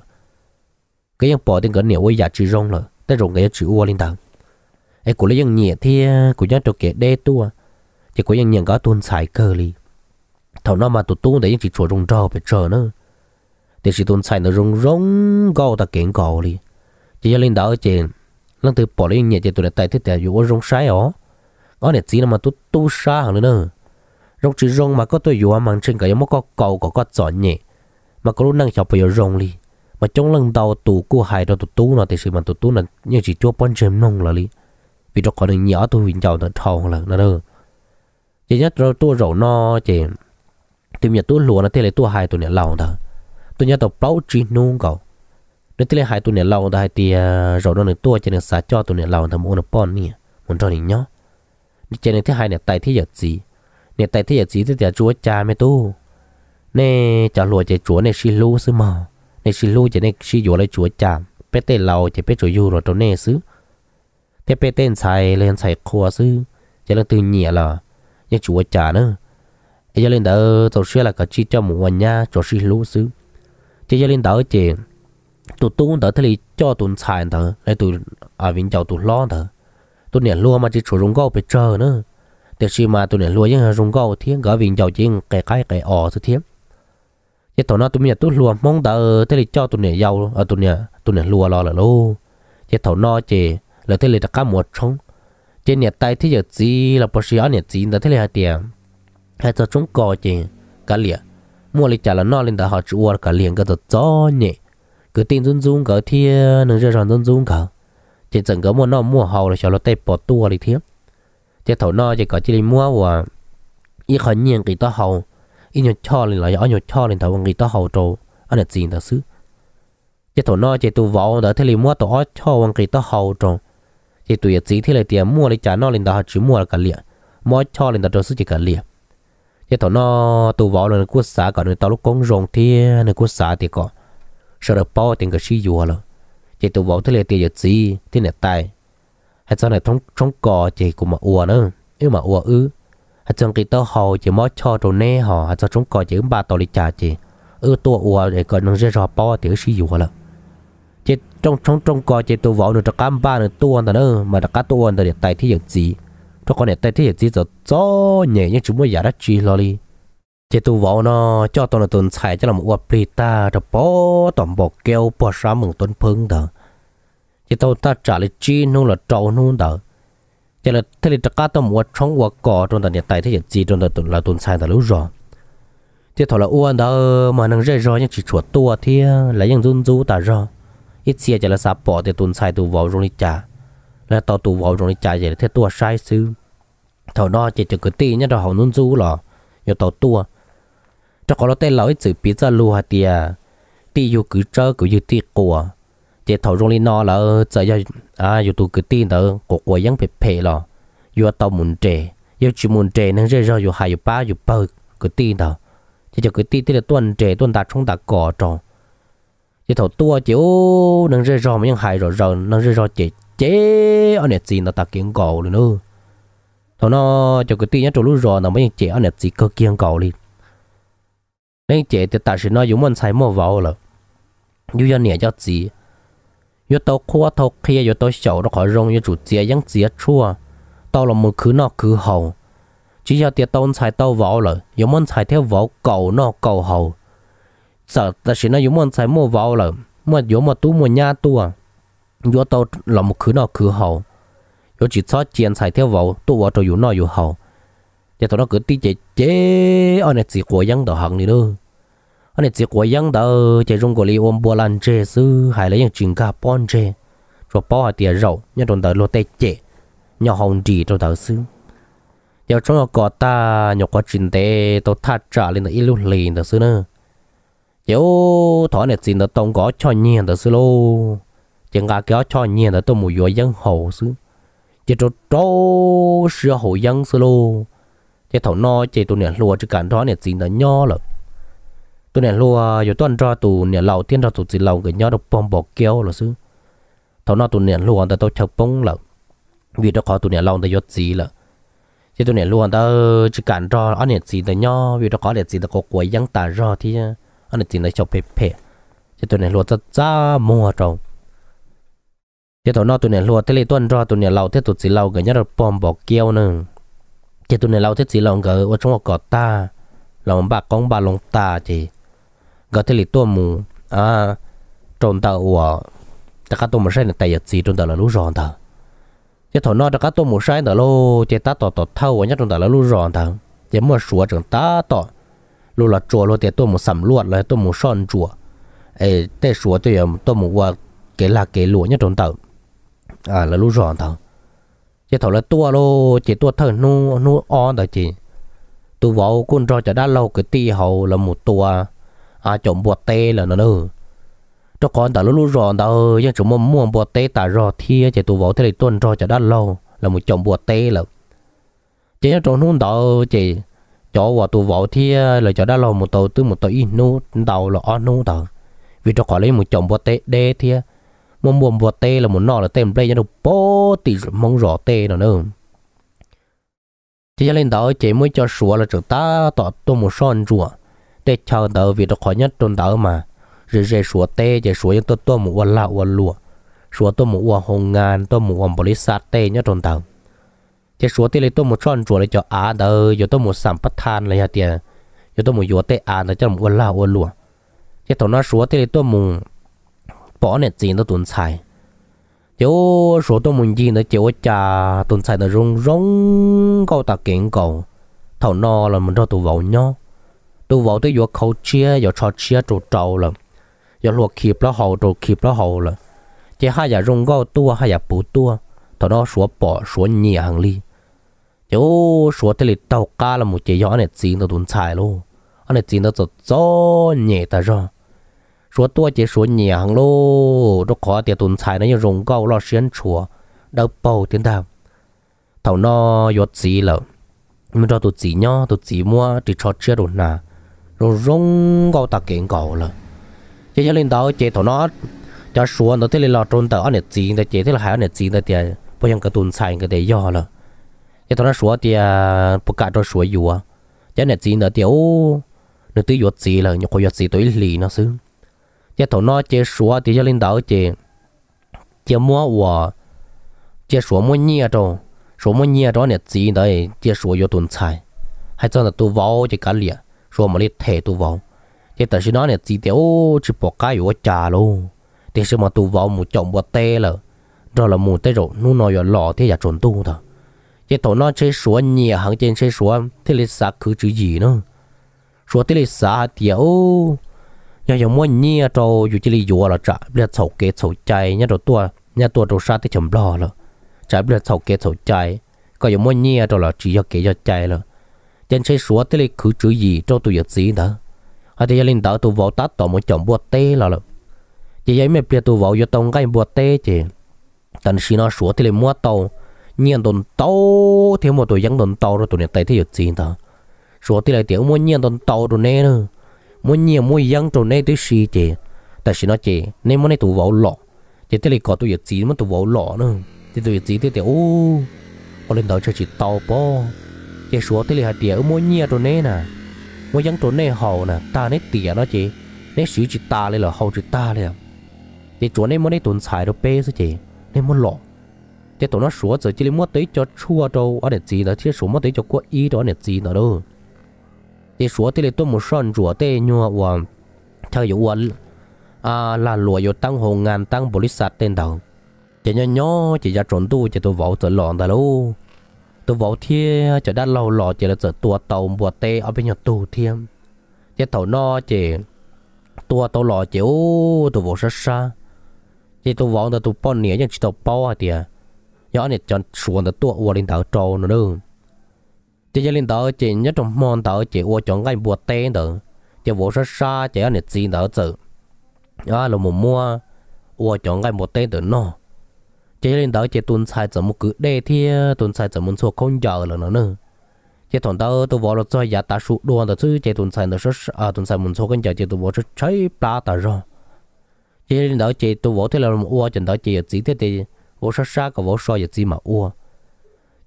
ก็ยังปอดถึงก็เหนียวว่าอยากจีรงละแต่รงก็ยังจีอ้วนลิงดังไอ้กูเลยยังเหนื่อยที่กูยังตัวเกะได้ตัวจะกูยังเหนื่อยก็ตัวสายเกลีเท่านั้นมาตัวตัวแต่ยังจีชัวรงเจ้าไปเจอเนอะแต่สิตัวสายเนอะรงรงก็ตะเก่งก็เลยจะยังลิงดังเจนนั่นตัวปอดยังเหนื่อยจะตัวไหนแต่ที่แต่อยู่ว่ารงสายอ๋อ có nè chỉ mà tu tu sa hàng nữa rong chỉ rong mà có tôi vừa mang trên cái một có cầu có có chọn nhỉ mà có lúc năng chọc bây giờ rong đi mà trong lần đầu tụ cô hài đó tụ tú nó thì sự mà tụ tú là như chỉ cho bón chém nông là đi vì đó còn nhỏ tôi hình chào nó thòng là nó nữa chỉ nhất rồi tôi rổ no chỉ tìm nhà tôi lúa nó thế lấy tôi hai tôi nhà lâu đó tôi nhớ tàu bao chí nông cầu nếu thế lấy hai tôi nhà lâu đó thì à, rổ nó nữa tôi chỉ là xả cho tôi nhà lầu thằng muốn nó bón nè muốn cho nó nhóc มีเจนที่หายเนี่ยไตที่หยดสี เนี่ยไตที่หยดสีที่เดียวจัวจาไม่ตู้เนี่ยจะหลวจะจัวในชิลูซื้อมา ในชิลูจะในชิโยอะไรจัวจามเปเต้เราจะเปจัวยูรตัวเน่ซื้อเทเปเต้นใส่เลนใส่ครัวซื้อ จะเล่นตื่นเหนียล่ะยังจัวจาเนอะไอ้ยาเล่นเดอร์โเชื่อละก็ชี้เจ้าหมูวันยาจัวชิลูซื้อ จะยาเล่นเดอเจนตัวตู้เดอร์ที่เจ้าตุนชายเดอในตัวอาวินเจ้าตัวล้อเดอ tôi nè lúa mà chỉ chủ rung gâu bị chờ nữa để khi mà tôi nè lúa những rung gâu thì gỡ vinh giàu chiến cái cái cái ỏ thứ thiếp cái tổ nó tôi nè tôi lúa mong đợi thế thì cho tôi nè giàu ở ờ, tôi nè tôi nè lúa lo là lô cái tổ nó chỉ là thế thì đặt cá một trống trên nè tay thế giờ gì là bao xíu nè gì là thế là hai tiền hai cho chúng cò chỉ cả liền mua lịch trả là nó lên đã họ chua cả liền cả tổ cho nhỉ cứ tin run run cả thiên nâng ra ròn run run cả chỉ chẳng có mua nó mua hầu là cho nó tê bỏ tua đi thiếp chỉ thầu nó chỉ có chỉ đi mua và ít khó nhiên cái to hầu ít nhiều cho lên là nhỏ nhiều cho lên thầu cái to hầu trâu anh là gì thật sự chỉ thầu nó chỉ tụ vỏ đó thế liền mua tổ cho cái to hầu trâu chỉ tụ giờ chỉ thế là tiền mua lấy trả nó lên đó chỉ mua là cả liền mua cho lên đó trâu sự chỉ cả liền chỉ thầu nó tụ vỏ là quốc xã cả người tao lúc công rồng thì người quốc xã thì có sợ là bao tiền cái gì vừa rồi chỉ tụ vọng thế là tiền giật gì thế này tài hay cho này trong trong cò chỉ cũng mà ùa nữa yêu mà ùa ư hay cho cái tao hầu chỉ mót cho rồi nè họ hay cho trong cò chỉ ba tàu lịch trả chỉ ư tua ùa để coi nông dân rò bỏ thì sử dụng rồi, chỉ trong trong trong cò chỉ tụ vọng được cho cam ba được anh ta nữa mà được cá anh ta để tài thế giật gì cho con này tài thế giật gì rồi cho nhẹ nhưng chúng mới giả đất chi lo đi chế tu võ nó cho tôi là tuần xài cho là một uap ta rồi bỏ tổng bộ kéo bỏ ra mừng tuần phương đó chế tôi ta trả lời chi nu là trâu nu đó chế là thế là cả tổng uap trong uap cỏ trong tận hiện tại thế hiện gì trong tận là tuần xài là lúc rồi chế thọ là uan đó mà năng rơi rồi nhưng chỉ chuột tua thì là những run rú ta rồi ít xia chế là sạp bỏ thì tuần xài tu vào rồi đi trả là tao tu vào rồi đi trả vậy thế tua sai sư thọ nó chỉ chỉ cứ tì nhá đó họ run rú lò nhiều tàu tua cho có lót lão ấy chữ biết ra lùa hạt tiề ti yêu cứ chơi cứ yêu ti của chế thầu rong lên nó là giờ yêu à yêu tụ cứ ti nữa của của vẫn phải phê lo yêu tàu muốn trẻ yêu chỉ muốn trẻ nên rơi rơi yêu hai yêu ba yêu bơ cứ ti nữa chế cho cứ ti ti là tuần trẻ tuần đạt trong đã cỏ tròn chế thầu tua chế ô nên rơi rơi mà vẫn hai rồi rồi nên rơi rơi chế chế anh nè gì nó ta kiến cầu rồi nữa thầu nó cho cứ ti nhất chỗ lú rồi nó mới chế anh nè gì cơ kiến cầu liền nên chế thì ta sẽ nói dùng môn sai mua vào rồi dù cho nhẹ cho chị. 越多 khoa to thì 越多秀 đó khó rộng, 越多 dễ ứng dễ chua. Đâu lỡ mà kêu nó dù tao khua tao kia dù tao sầu nó khỏi rong dù chủ chia vẫn chia chua tao là một cứ nó cứ hầu chỉ cho tiệt tao sai tao vào rồi dùng môn sai theo vào cầu nó cầu hầu sợ ta sẽ nói dùng môn sai mua vào rồi mà dùng mà tu mua nhà tu à dù tao là một cứ nó cứ hầu dù chỉ cho chiến sai theo vào tu vào cho dù nó dù hầu giờ tụi nó cứ đi chơi chơi, anh ấy chỉ của dân đồ hàng này anh ấy chỉ của dân đồ chế dùng của li ôm bò lan chơi sư hay là những chuyện cá bón chế rồi bỏ hạt tiền rau nhà tụi tớ lo tê chế nhà hồng trì tụi tớ sư giờ chúng có ta nhà có chuyện tê tụi thắt trả lên tụi ít lúc liền tụi sư nữa giờ anh ấy chỉ tụi tông có cho nhiên tụi sư luôn chỉ cả kéo cho nhiên tụi tôi mua vô dân hậu sư giờ tụi trâu sửa hậu dân sư luôn chế thầu no chế tụ nè lùa chứ cả đó nè chỉ là nho lắm tụ nè lùa rồi tuần ra tụ nè lầu tiên ra tụ chỉ lầu cái nho độc bom bọc kéo là xứ thầu no tụ nè lùa ta tao chập bông lắm vì đó khó tụ nè lầu ta yết gì là chế tụ nè lùa ta ờ, chứ cả đó anh nè chỉ là nho vì đó khó nè chỉ là có quấy giăng tà ra thì anh nè chỉ là chập phê phê chế tụ nè lùa ta ra mua trồng chế thầu no tụ nè lùa thế lệ tuần ra tụ nè lầu thế tụ chỉ lầu cái nho độc bom bọc kéo nữa chỉ tụi này lâu thế chỉ lòng gỡ ở trong gọt ta lòng bà con bà lòng ta chỉ gỡ thế lì tua à trộn tàu ủa ta cá tôm một sai này tay giật gì trộn tàu là lú ròn tàu chỉ thọ nó ta cá tôm một sai tàu lô chỉ ta tọt thâu nhất trộn tàu là lú ròn tàu chỉ mua sủa trộn ta tọt lô là chùa lô thì sầm luột là tôm một son chùa ấy tê sủa tôi tôm một cái là cái lúa nhất trộn tàu à là lú ròn tàu chỉ thầu là tua lô chỉ tua thở nu nu on đó chị tu vào quân rồi cho đã lâu cái tì hậu là một tua à chồng bột tê là nó nữa cho con đã lúc rồi đã ơi nhưng chúng mua muốn bột tê ta rồi thì chỉ tu vào thế này tuần rồi cho đã lâu là một chồng bột tê là chỉ cho trong hôm đó chị cho vào tu vào thì là cho đã lâu một tàu tư một tàu in nu đầu là on nu đó vì cho khỏi lấy một chồng bột tê đê thì một muộm vọt tê là một nọ là tên play cho được bố tỷ mong rõ tê nó nữa chỉ cho lên đó chỉ mới cho sủa là chúng ta tỏ tôi một son rùa để chờ đợi vì nó khó nhất trong đó mà rồi rồi sủa tê rồi sủa cho tôi tôi một quần lạ quần lụa sủa tôi một quần hồng ngàn tôi một quần quan boli sát tê nhất trong đó chỉ sủa tê lấy tôi một son rùa để cho á đời rồi tôi một sản phát than lấy hạt tiền rồi tôi một rùa tê á để cho một quần lạ quần lụa chỉ tao nó sủa tê lấy tôi một bỏ nè gì nó tuần xài chỗ số tôi muốn gì nó chịu cha tuần xài nó rung rung câu ta kiện cầu thầu no là mình cho tụ vào nhau tụ vào tới vừa khâu chia vừa cho chia trụ trâu là vừa luộc kịp nó hậu trụ kịp nó hậu là chỉ hai giờ rung câu tua hai giờ bù tua thầu đó số bỏ số nhì hàng ly chỗ số tới lịch tàu ca là một chỉ gió nè gì nó tuần xài luôn anh này chỉ nó cho gió nhẹ ta rồi 说多几说娘喽，这 khó tiền tồn tại này rồng cao lo xuyên chùa, đâu bao tiền đâu, thầu nó yết gì lợ, mình cho tụi gì nhá, tụi gì mua thì cho chia đồ nà, rồi rồng cao ta kiện cầu lợ, chỉ cho lên đó chỉ thầu nó cho xuống nó thế là lo trôn tờ anh này gì, để chỉ là hai anh này gì để bây giờ cái tồn tại cái để do lợ, chỉ thầu nó xuống thì bất cả cho xuống dù à, chỉ này gì nữa nó tới yết gì lợ, nhóc có yết gì tới lì nó xứng giờ thổ nó chế số thì cho lên đầu chế chế mua của chế số mua nhia rồi số mua nhia đó nè chỉ đấy chế số vô tuần sai hay cho nó tu vào chế cái liền số mà lấy thể tu vào chế tại sao nó nè chỉ để ô chỉ bỏ cái vô trà luôn thì sao mà tu vào một chồng một tê là rồi là một tê rồi nó nói là lọ thì là trốn tu thôi chế thổ nó chế số nhia hàng trên chế số thế là sao cứ chữ gì nữa số thế là sao thì ô ยังยังมั่วเนี่ยโตอยู่จิริยัวละจ้ะเลือดเสาเกศเสาใจเนี่ยตัวตัวเนี่ยตัวตัวชาติจมรอละจ้ะเลือดเสาเกศเสาใจก็ยังมั่วเนี่ยโตละจียเกยใจละยันใช้สัวที่เลยคือจือยีโตตัวยัดสีนะอาจจะยังลินดาตัววอตัดต่อมาจอมบัวเต้ละละจะยังไม่เปลี่ยนตัววออยู่ตรงใกล้บัวเต้เจแต่สีน่าสัวที่เลยมั่วโตเนี่ยตนโตเที่ยวหมดตัวยังตนโตแล้วตัวเนี่ยเต้ที่ยัดสีนะสัวที่เลยเดี๋ยวมั่วเนี่ยตนโตตัวเนี่ยเนอะ mỗi nhiều mỗi dân trụ này tới xì chị tại xì nó chị nên mỗi này tụ vào lọ chị tới đây có tụi chị mà tụ vào lọ nữa chị tụi chị tới thì ô ở lên đầu cho chị tàu po chị xuống tới đây hạt tiền mỗi nhiều trụ này nè mỗi dân trụ này hậu nè ta này tiền nó chị nấy xì chị ta lên là hậu chị ta lên à. chị chỗ này mỗi này tụi xài đồ bê sao chị nên mỗi lọ thế tụi nó xuống rồi chỉ lấy mua tới cho chua đâu ở để gì đó chứ số mua tới cho quốc y đó để gì đó đâu thì số thì là tôi một son rửa tê nhua và theo dụ uẩn à là lúa yo tăng hồ ngàn tăng bồ lít sạt tên đầu chỉ nhỏ chỉ ra trốn tu chỉ tôi vào tới lòn ta lô tôi vào chỉ đã lâu lò chỉ là chỉ tua tàu bùa tê ở bên nhà tu thiêm chỉ tàu no chỉ tua tàu lò chỉ ô tôi vào xa xa chỉ tôi vào là tôi bao nĩa nhưng chỉ tàu bao à tiệt này chọn xuống là tua uẩn lên tàu trâu nữa đâu chỉ cho linh tớ chỉ nhất trong môn tớ chỉ ô chọn cái bùa tên tớ chỉ vô số sa chỉ anh được gì tớ tự à là một mua ô chọn cái bùa tên tớ nó chỉ cho linh tớ chỉ tuân sai tớ một cứ đề thi tuân sai tớ một số không giờ là nó nữa chỉ thằng tớ tôi vào rồi giờ ta sụt đuôi tớ chứ chỉ tuân sai nó số à tuân sai một số không giờ chỉ tôi vào sát chơi ba tớ rồi chỉ linh tớ chỉ tôi vào thế là một ô chọn tớ chỉ chỉ thế thì vô số sa có vô số giờ gì mà ô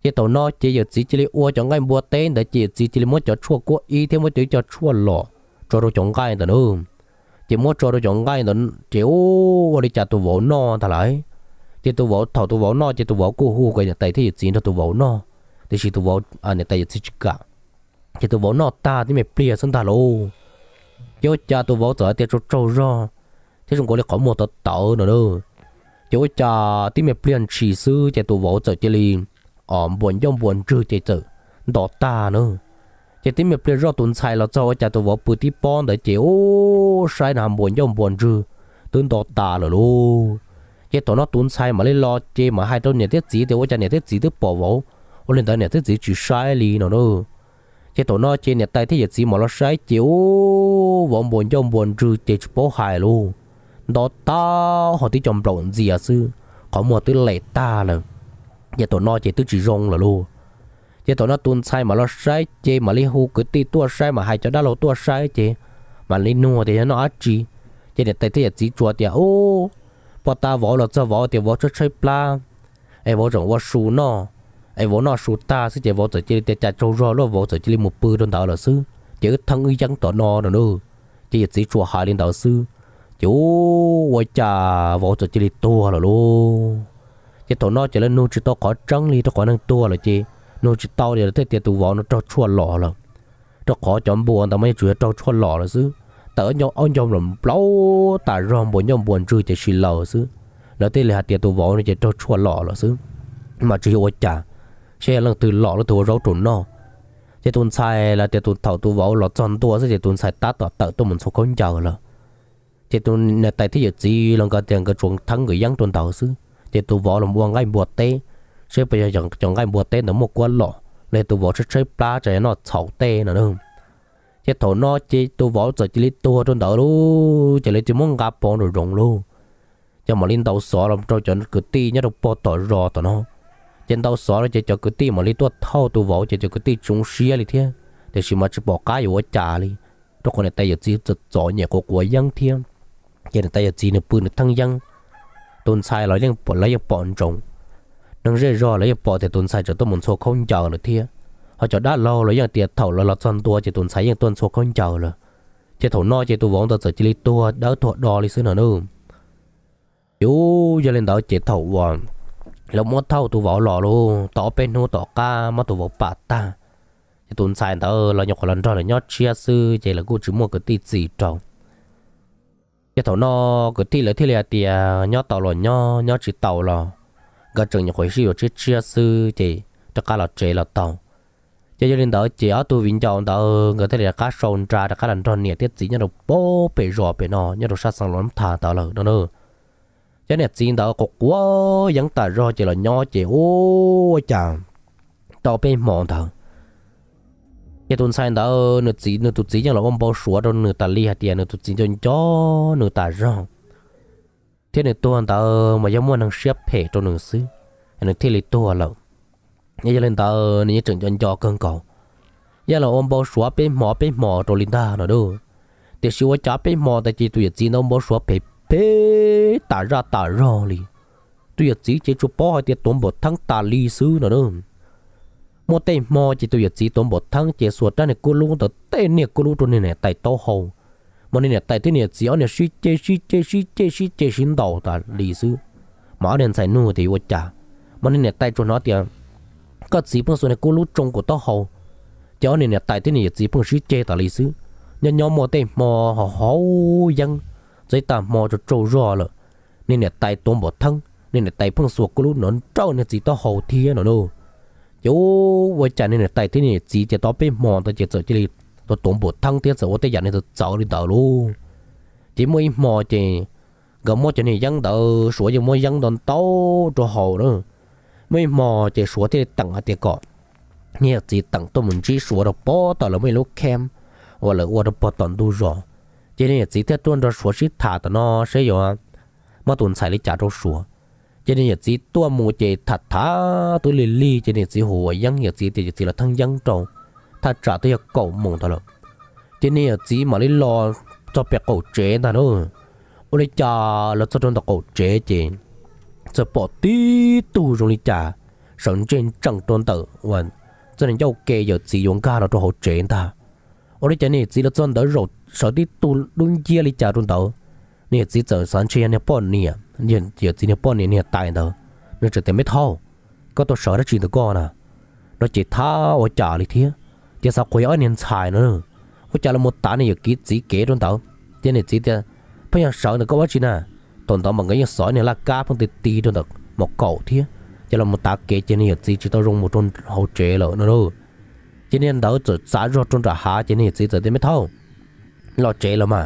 chỉ tàu nó chỉ giờ chỉ chỉ ua cho ngay mua tên để chỉ chỉ chỉ mua cho chua quá y thêm mới tới cho chua lọ cho đồ chống gai đó nữa chỉ mua cho đồ chống gai đó chỉ ô đi chặt tụ vỗ nó thà lại chỉ tụ vỗ thầu tụ vỗ nó chỉ tụ vỗ cô hu cái nhà tay thì chỉ nó tụ vỗ nó thì chỉ tụ vỗ à nhà tay chỉ cả chỉ tụ vỗ nó ta thì mày bịa xong thà lô chứ cha tụ vỗ giờ thì trâu trâu ra thế chúng có lẽ có một tờ tờ nữa nữa chứ cha thì mày bịa chỉ sư chỉ tụ vỗ giờ chỉ liền ở buồn yom buồn trừ chế tử đó ta nữa chế tí mẹp rồi tuần sai là cho cha tôi vợ bự tí bon để chế ô sai làm buồn yom buồn trừ tuần đó ta rồi luôn chế tụi nó tuần sai mà lấy lo chế mà hai đứa nhà tiết gì thì ô cha nhà tiết gì tức bỏ vỗ ô lên tới nhà tiết gì chỉ sai lì nó nữa chế tụi nó chế nhà tay thế gì mà nó sai chế ô vòng buồn yom buồn trừ chế bỏ hài luôn đó ta họ tí chồng rộn gì à sư có một tí lệ ta rồi giờ tổ nó chỉ tứ chỉ rong là luôn chỉ tổ nó tuôn sai mà nó sai chỉ mà lấy hú cứ ti tua sai mà hai cho đã lâu tua sai chỉ mà lấy nua thì nó ác chỉ chỉ để tay tay chỉ chuột thì à, ô bỏ ta vỏ là cho vỏ thì vỏ cho chơi pla ai vỏ trồng vỏ sú nó ai vỏ nó sú ta sẽ chỉ vỏ chỉ chỉ để chặt trâu rồi nó vỏ chỉ chỉ một bự đơn đạo là sư chỉ thằng ấy chẳng tỏ nó nữa chỉ chỉ chuột hai lên đạo sư chú ôi chà vỏ chỉ chỉ tua là luôn cái tổ nó chỉ là nuôi chỉ tao có trắng đi tao có năng tua là chi nuôi chỉ tao thì là thế tiệt tụ vào nó cho chua lọ là cho có chấm buồn tao mới chủ cho chua lọ là chứ, tớ nhau ông nhau làm lâu ta rong buồn nhau buồn chui chỉ xì lọ chứ, là thế là tiệt tụ vào nó chỉ cho chua lọ là chứ, mà chỉ hiểu chả xe lần từ lọ nó thua rau trộn nó chỉ tuần sai là tiệt tụ thầu tụ vào lọ tròn tua chứ chỉ tuần sai tát tọt tớ tụ mình số không chờ là chỉ tuần này tại thế giờ gì lần cái tiền cái chuồng thắng người dân tuần tàu xứ thì tụ võ làm buông ngay bùa tê sẽ bây giờ chẳng chẳng ngay bùa tê nó một quân lọ nên tụ võ sẽ chơi plá chơi nó xấu tê nữa đúng chứ thổ nó chỉ tụ võ giờ chỉ lấy tua trên đỡ luôn chỉ lấy chỉ muốn gặp bọn rồi rụng luôn cho mà lên đầu xóa làm trâu cho nó cứ ti nhá đâu bỏ tỏi rò tụi nó trên đầu xóa nó chỉ cho cứ ti mà lấy tua thâu tụ võ chỉ cho cứ ti trúng xía đi thế thì chỉ mà chỉ bỏ cái vô chả đi trong con này tay giờ chỉ giật gió nhẹ của của dân thiên giờ này tay giờ chỉ nó bự nó thăng dân tôn sai lấy những bỏ lấy những bỏ anh trống nâng rễ rò lấy những bỏ thì tôn sai cho tôi muốn số không chờ được thia họ cho đã lâu lấy những tiệt thầu là lọt xoăn tua chỉ tôn sai những tôn số không chờ rồi chỉ thầu no chỉ tôi vốn tôi sợ chỉ lấy tua đỡ thọ đo lấy xứ nữa nữa chú giờ lên đó chỉ thầu vòn lúc mất thầu tôi vỏ lò luôn tỏ bên hú tỏ ca mà tôi vỏ bả ta chỉ tôn sai đó là nhọc lần trò là nhót chia sư chỉ là cô chỉ mua cái tít gì trồng nhà thầu nó cứ thi lấy thi lấy thì à, nhau tàu rồi nhau nhau chỉ tàu rồi chừng như hồi xưa sư chỉ chia sư thì tất cả là chế là tàu cho nên đó chỉ ở tu viện chọn đó người thế là cá sồn trà đặc cá lần tròn nhẹ tiết chỉ nhau được bố bể rò bể nọ nhau được sát sang lắm thả tàu lờ đó nữa cho nên chỉ đó cục quá vẫn tà rò chỉ là nhau chỉ ô chàng tàu bên mòn thằng nhà tuần sai đó, nửa chỉ nửa tụt chỉ chẳng là bom bao số đâu nửa tà li hạt tiền nửa tụt chỉ cho cho nửa tà rong thế nửa tuần đó mà giống muốn năng xếp hệ cho nửa xứ nửa thế lịch tuần à lậu nhà gia lên ta nửa nhà trường cho cho cơn cầu nhà là bom bao số bên mỏ bên mỏ rồi linh ta nó đâu thì xíu ở chả bên mỏ tại chỉ tụi chỉ nó bao số bên bên tà ra tà rong li tụi chỉ chỉ chụp bao hai tiền tốn một thằng tà li xứ nó đâu một tay mò chỉ tôi giật chỉ tốn bột thăng chỉ suốt ra này cô luôn tớ tên này cô luôn tôi này tay to hầu mà này tay thế này chỉ ở này suy chế suy chế suy chế suy chế xin đầu ta lì sư mà ở đây xài nu thì ôi chà mà này tay cho nó thì các chỉ phong số này cô luôn trông của to hầu chỉ ở này tay thế này chỉ phong suy chế ta lì sư nhân nhóm một tay mò họ hầu dân giấy ta mò cho trâu rõ rồi nên này tay tốn bột thăng nên này tay bằng số cô luôn nó trâu này chỉ to hầu thì nó đâu vợ này 有我讲呢，带天呢，直接到北忙到节奏这里，到东部汤天走，我带人呢就走里头喽。chỉ mới mò chỉ gặp mò chỉ này dân đầu sủa chỉ mới dân đòn tàu cho hậu nữa mới mò chỉ số thì tặng cái gì cọ nhẹ chỉ tặng tôi mình chỉ số đó bỏ tao là mấy lúc kem hoặc là hoặc là bỏ tận đủ rồi chỉ này chỉ theo tuần đó sủa chỉ thả tao nó sẽ rồi mà tuần xài lấy trả cho số cho nên nhật sĩ tua mù chế thật thà tôi lì lì cho nên sĩ hồ dân nhật sĩ thì nhật sĩ là thằng dân trâu thật trả tôi nhật cầu mộng thôi rồi cho nên nhật sĩ mà lấy lo cho bé cầu chế ta đó ô lấy cha là cho trong cầu chế chế cho bỏ tí tu rồi lấy cha sống trên trăng tròn tử và vâng. cho nên cháu kê nhật sĩ dùng ca là cho hồ chế ta ô lấy cha này chỉ là cho đỡ rồi sợ tí tu đúng chia lấy cha trong tử เนี่ยจีเจอสันเชียเนี่ยป้อนเนี่ยเนี่ยเจียจีเนี่ยป้อนเนี่ยเนี่ยตายเถอะเนี่ยจะแต่ไม่เท่าก็ตัวเสือได้จีตัวก้อนนะเราจีท้าโอจ่าเลยทีเจียสาวคุยอ้อยเนี่ยชายเนอะโอจ่าเราหมดตาเนี่ยกีจีเก๋โดนเต่าเจียเนี่ยจีเจียพยายามเสือเนี่ยก็ว่าจีน่ะตอนต่อมันก็ยังสอนเนี่ยละกาเพิ่งตีตีโดนเต่าหมอกเก่าทีเจียเราหมดตาเก๋เจียเนี่ยจีจีตัวรงหมดจนหัวเจ๋อเลยเนอะเจียเนี่ยเต่าจะสายรอจนจะหาเจียเนี่ยจีเจอแต่ไม่เท่าเราเจ๋อแล้วมา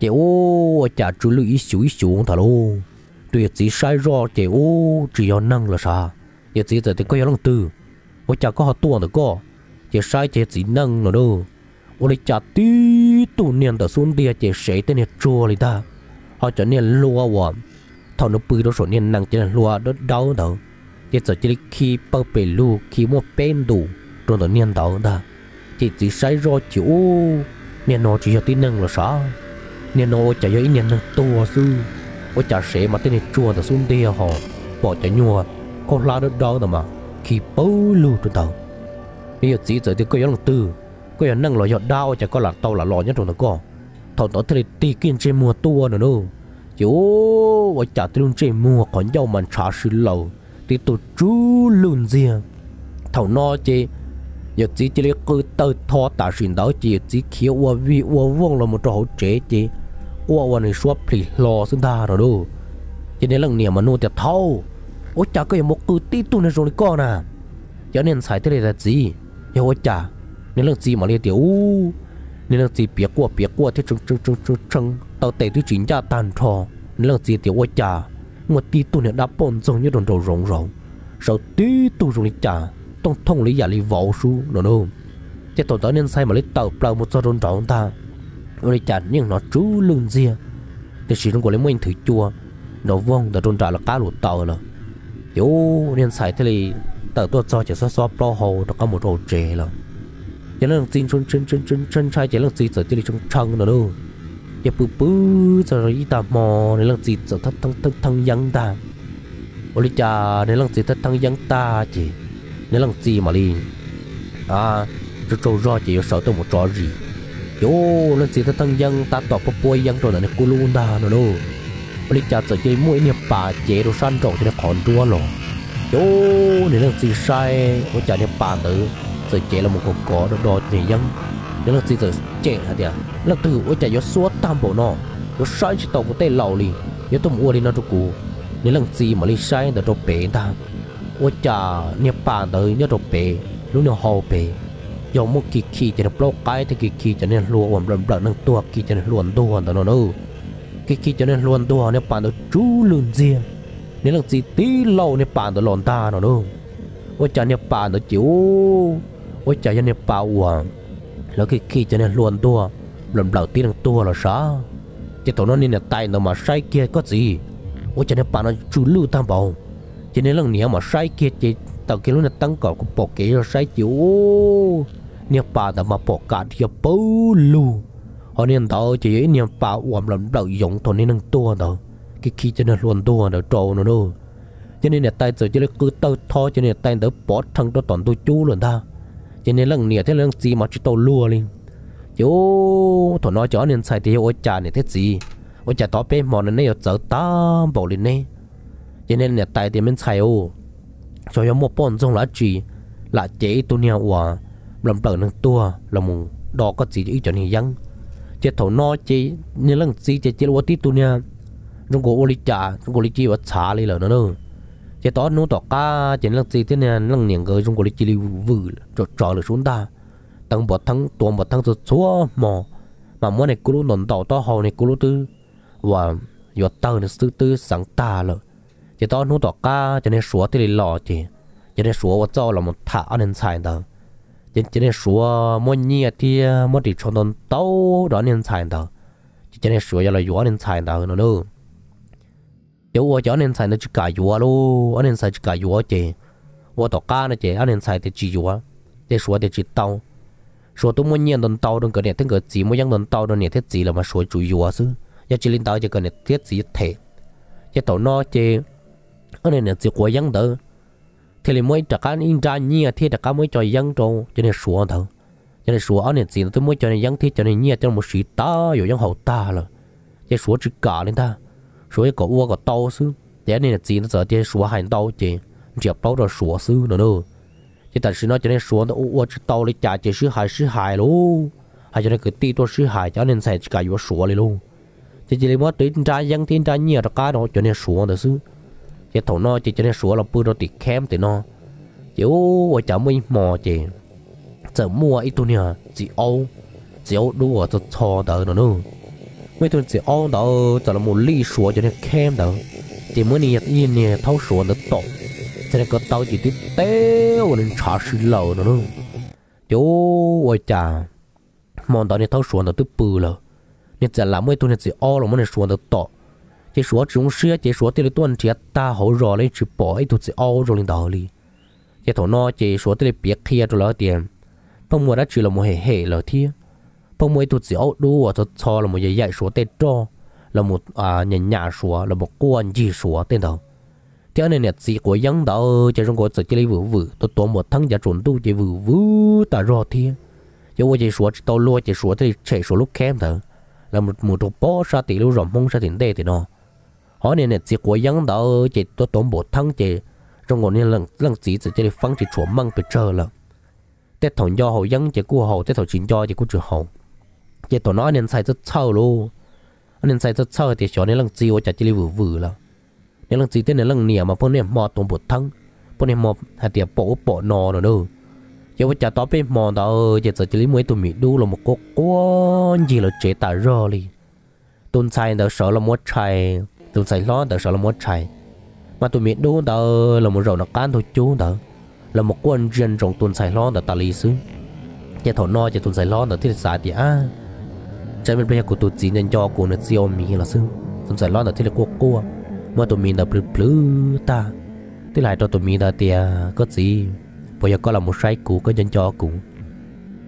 chị ô chả chú lưu ý xíu ý xíu thà lô tụi chỉ sai rõ chị ô chỉ có năng là sao giờ chỉ giờ thì có lòng tư ô chả có học tuồng được có chị sai chị chỉ năng là đâu ô lấy chả tí tụ niệm tờ xuống địa chị sẽ tên này chua lấy ta họ cho nên lúa vợ thằng nó bự đó số nên năng cho nên lúa đó đau đầu chị giờ chỉ khi bao bể lu khi mua bên đủ rồi đó niệm đó. ta chị chỉ sai rõ chị ô nên nó chỉ có tí năng là sao nên nó chả với nên nó to sư ô chả sẽ mà tên này chua ta xuống đây họ bỏ chạy nhua có la đó đó đó mà khi bấu lưu tụi tao bây giờ chỉ giờ thì có yếu lòng tư có yếu năng lo yếu đau chả có là tao là lo nhất rồi nó có thọ tao thấy tì kiên trên mùa tua nữa nô, chứ ô chả tên trên mùa còn dâu mà trả sự lâu thì tụi chú luôn riêng thầu nó chê giờ chỉ chỉ cứ tơ thọ ta xin đó chỉ chỉ khi qua vi qua vong là một chỗ chế chỉ qua qua này xóa phì lo xin ta rồi đâu cho nên lần này mà nuôi tiệt thâu ôi chả có một cứ tít tu này rồi con à cho nên xài thế này là gì nhà ô cha, nên lần gì mà liên tiểu u, nên lần gì biết qua biết qua thế trừng trừng trừng trừng trừng tao tệ tôi chính cha tàn trò nên lần gì tiểu ô cha, một tí tu này đã bồn giống như đồn đầu rồng rồng sau tí tu rồi cha tông thông lý giả lý võ su nó nó chế tổ tới nên say mà lấy tàu plau một giờ rôn trọng ta rồi chả nhưng nó chú lưng dìa, thì chỉ nó có lấy mình thử chua nó vong đã rôn trả là cá lụt tàu rồi yếu nên say thế thì tàu tôi cho chỉ so so plau hồ nó có một hồ trề rồi chỉ là tin chân chân chân chân chân trai chỉ là gì giờ chỉ là trong chân nó đâu chỉ bự bự giờ rồi ta mò nên là gì giờ thắt thăng thăng thăng giăng ta ôi cha nên là gì thắt thăng giăng ta chỉ nên lòng gì mà liền à rồi trâu ro chỉ sợ tôi một trò gì yo lần gì ta tăng dân ta tọt bắp bôi dân rồi là nó cú luôn ta nó đâu bây giờ sợ chơi mũi nè bà chế đồ săn trộn cho nó còn đua lò yo nên lần gì sai có chả nè bà tử sợ chế là một con cỏ đồ đồ thì dân nên lần gì sợ chế hả tiệt lần từ ôi chả yo suốt tam bộ nó yo sai chỉ tàu của tay lầu liền yo tôi mua đi nó cho cú nên lần gì mà đi sai là đồ bể ta 我家你爸的你都背，路你好背。有木几起就不该的几起就那乱我们不能多起就那乱多的了喽。cái kia cho nên luôn đua nó bạn nó chú lùn riêng nếu là gì tí lâu ừ. nó bạn nó lòn ta nó đâu ôi chả nó bạn nó chịu ôi chả nó bạn uổng là cái kia cho nên luôn đua lần đầu tiên tua là sao chứ tụi nó nên là tay nó mà sai kia có gì ôi chả nó bạn nó chú lưu tam bảo cho nên là nếu mà sai kia chỉ tao kia luôn là tăng cỏ của bộ kia sai chịu nếu bà ta mà bộ cả thì bố lu họ nên tao chỉ nếu bà uổng lắm đầu dùng thôi nên tua đó cái khi cho nên luôn tua đó trâu nó đâu cho nên là tay rồi chỉ là cứ tao thò cho nên tay đỡ bỏ thằng đó toàn tôi chú luôn ta cho nên lần nè thế lần gì mà chỉ tao lùa liền, chú thằng nói cho nên sai thì ôi cha này thế gì ôi cha tao bé mòn nên nó giờ ta bỏ liền này cho nên là tại thì mình xài ô cho yo mua bọn trong lá chì là chế tu nhà hòa làm tờ nâng tua là mùng đỏ có gì ý cho này dân chế thổ no chế như lần gì chế chế lo tí tu nhà trong cổ lý trả trong cổ lý chi vật xả lý lở nữa nữa chế đó nó tỏ cá chế lần gì thế này lần nhảy gửi trong cổ lý chi lý vử cho trọ được xuống ta tăng bọt thắng tuồng bọt thắng số số mò mà muốn này cô lú nón tàu to hồ này cô lú tư và yo tàu này sư tư sáng ta lở chỉ tao nuốt tọt cá cho nên số thì lò chỉ cho nên số vợ cho là một thả nên xài đó cho cho nên số mỗi nhia thì mỗi đi chọn đòn tàu đó nên xài đó cho nên số giờ là gió nên xài đó nữa nữa chỉ vợ cho nên xài nó chỉ cả gió luôn nên xài chỉ cả gió chỉ vợ tọt cá nó chỉ nên xài thì chỉ gió để số thì chỉ tàu số tôi mỗi nhia đòn tàu đừng cái này tiếng cái gì mỗi giang đòn tàu đòn này thế gì là mà số chủ gió chứ giờ chỉ lên tàu chỉ cái này thiết gì thế giờ tàu nó chỉ cái này là chỉ của dân tử thì là mới trạc anh in ra nhia thì trạc mới cho dân trâu cho nên sủa thằng cho nên sủa anh chỉ tôi mới cho nên dân thì cho nên nhia cho một sĩ ta rồi dân hậu ta rồi cái sủa chỉ cả lên ta sủa có uo có tao xứ thế nên là chỉ nó sợ thì sủa hành tao chỉ chỉ bảo rồi sủa xứ nữa nữa chứ tại sự nó cho nên sủa nó uo chỉ tao lấy trả chỉ sứ hại sứ hại luôn hay cho nên cứ ti tôi sứ hại cho nên xài cả vô sủa lên luôn chỉ chỉ là mới tới ra dân thì ra nhia trạc đó cho nên sủa đó xứ chỉ thổ nó chỉ cho nên sủa là bự đó thì kém thì nó chỉ ô ở chả mấy mò chỉ chợ mua ít tuần nhà chỉ ô chỉ ô đủ ở cho cho đỡ nó nữa mấy tuần chỉ ô đỡ cho là một ly sủa cho nên kém đỡ chỉ mới này yên nè thâu sủa nó tổ cho nên có tao chỉ tí téo nên trả sự lâu nó nữa chỉ ô ở chả mòn đó nên thâu sủa nó tức bự rồi nên chỉ làm mấy tuần này chỉ ô là mới này sủa nó tổ chỉ số chúng xưa chỉ số tiền tuần chỉ ta hậu rồi lên chỉ bỏ ít tụt chỉ ao rồi lên đầu đi chỉ thổ nó chỉ số tiền biết kia rồi lỡ tiền phong đã chỉ là một hệ hệ lỡ thi phong mùa tụt chỉ ao đu ở cho cho là một số tiền cho là một à nhận nhà số là một quan gì số tên đầu thế nên là chỉ của dân đó chỉ có chỉ lấy vừa vừa tôi tổ một thằng giả trốn tu chỉ vừa vừa rồi thi chứ tôi chỉ số tao chỉ số thì chạy số lúc kém thôi là một một bộ sa tỷ lưu rộng mong sa tiền đề thì họ nên là chỉ của dân đó chỉ có tốn bộ thăng chỉ trong ngọn nên lần lần chỉ chỉ để phăng chỉ chuẩn măng bị chờ là tết thằng do họ dân chỉ của họ, tết thằng chính do chỉ của trường hậu chỉ tôi nói nên sai rất sâu luôn nên sai rất sâu thì cho nên lần chỉ của chỉ để vừa vừa là nên lần chỉ tết nên lần nè mà phong nên mò tốn bộ thăng phong nên mò hạt tiệp bộ bộ nò nữa đâu giờ bây giờ tao biết mò đó, chỉ giờ chỉ lấy mấy tụi mình đu là một cô quan gì là chế tài rồi tôn sai đó sợ là muốn trai tụi sài lo tao sợ là muốn chạy mà tụi miệng đu tao là một rầu nó can thôi chú tao là một quân dân trong tuần sài lo tao tao lý xứ chạy thổ no chạy tuần sài lo tao thiết xả thì à chạy bên bên của tụi chỉ nhân cho của nó siêu mì là xứ tuần sài lo tao thiết là cua cua mà tụi mình tao plư plư ta tức lại cho tụi mình tao thì có gì bây giờ có là một sai cũ có nhân cho cũng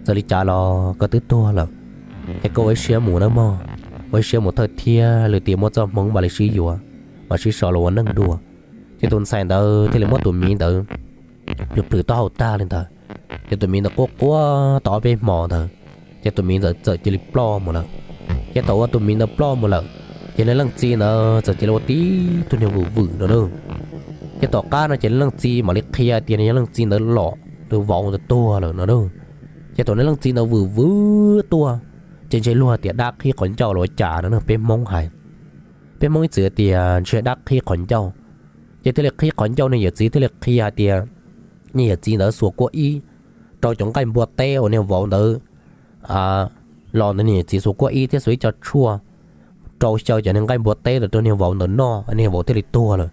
giờ đi trả lo có tứ to là cái câu ấy xé mù nó mò với xe một thời thia lười tiền một cho mong bà lịch sử dùa mà sĩ sợ là nâng đùa thì tuần sai đó thì là một tuần mi đó chụp thử to hậu ta lên thở thì tuần mi nó quốc quá tỏ bên mỏ thở thì tuần mi giờ trở chỉ là plo một lần cái tàu tuần mi nó plo một lần chỉ là lăng chi nó trở chỉ là một tí tuần nhiều vụ vử đó nữa cái tàu cá nó chỉ là lăng chi mà lấy kia tiền nó lăng chi nó lọ từ vòng từ tua rồi nó đâu cái tàu nó lăng chi nó vừa vừa tua trên chế lùa tiệt đắc khi còn cháu lối trả nó nó bên mông hải bên mông chữ tiệt chế à, đắc khi còn chỉ chế tiệt khi còn cháu này gì chỉ tiệt khi à tiệt này gì nữa đỡ sủa qua y cho chúng cái bùa ở này vào đỡ à lò này giờ gì sủa qua y thế suy cho chua cho cho cho nên cái bùa teo rồi cho nên vào nữa no anh em vào thế là tua rồi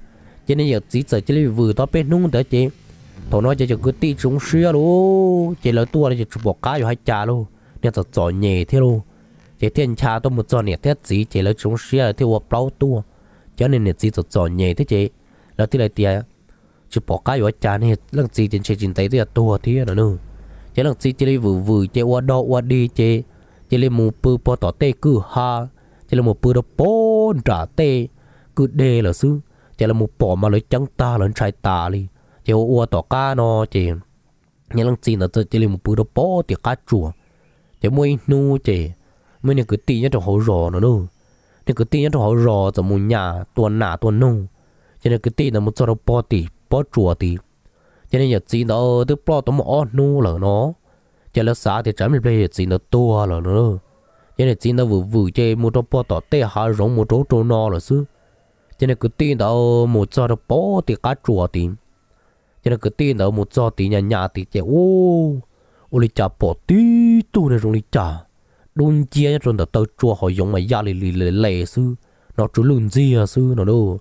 chỉ nên giờ gì sợ chỉ vừa to bên nung tới chế thằng nó chỉ cho cứ ti chúng xưa luôn chỉ là tua là chỉ chụp bọc cá rồi hay trả luôn biết giờ giỏi nhẹ thế luôn chế thiên cha tôi một giờ nhẹ thế gì chế lấy chúng xe thì 我包多 cho nên nhẹ gì giờ giỏi nhẹ thế chế là thế này tiền chỉ bỏ cái ở cha này lần gì trên trên tay thì tua thế nữa nữa chế lần gì chỉ lấy vừa vừa chế qua đó qua đi chế chế lấy một bự bỏ tỏ tê cứ ha chế lấy một bự đó bốn trả tê cứ đê là xứ chế là một bỏ mà lấy trắng ta lấy trai ta đi chế ô tỏ cá nó chế nhà lần gì là chế lấy một bự đó bỏ thì cá chuột thế mỗi nu chỉ mới nên cứ tí nhất trong hậu rò nó đâu nên cứ tí nhất trong hậu rò cho một nhà tuần nà tuần nu cho nên cứ tí là một cho nó bỏ tí bỏ chùa cho nên giờ chỉ nó thứ bỏ tóm mỏ nu là nó cho nên xã thì chẳng biết bây giờ chỉ nó to là nó cho nên chỉ nó vừa vừa chơi một chỗ bỏ tỏ tê hà rong một chỗ chỗ nó là xứ cho nên cứ tin đó ờ, một chỗ đó bỏ thì cá chùa thì cho nên cứ tin đó ờ, một chỗ thì nhà nhà thì chơi ô ô đi chả bỏ tí tu tao cho họ mà gia nó chú lùn gì à sư nó đâu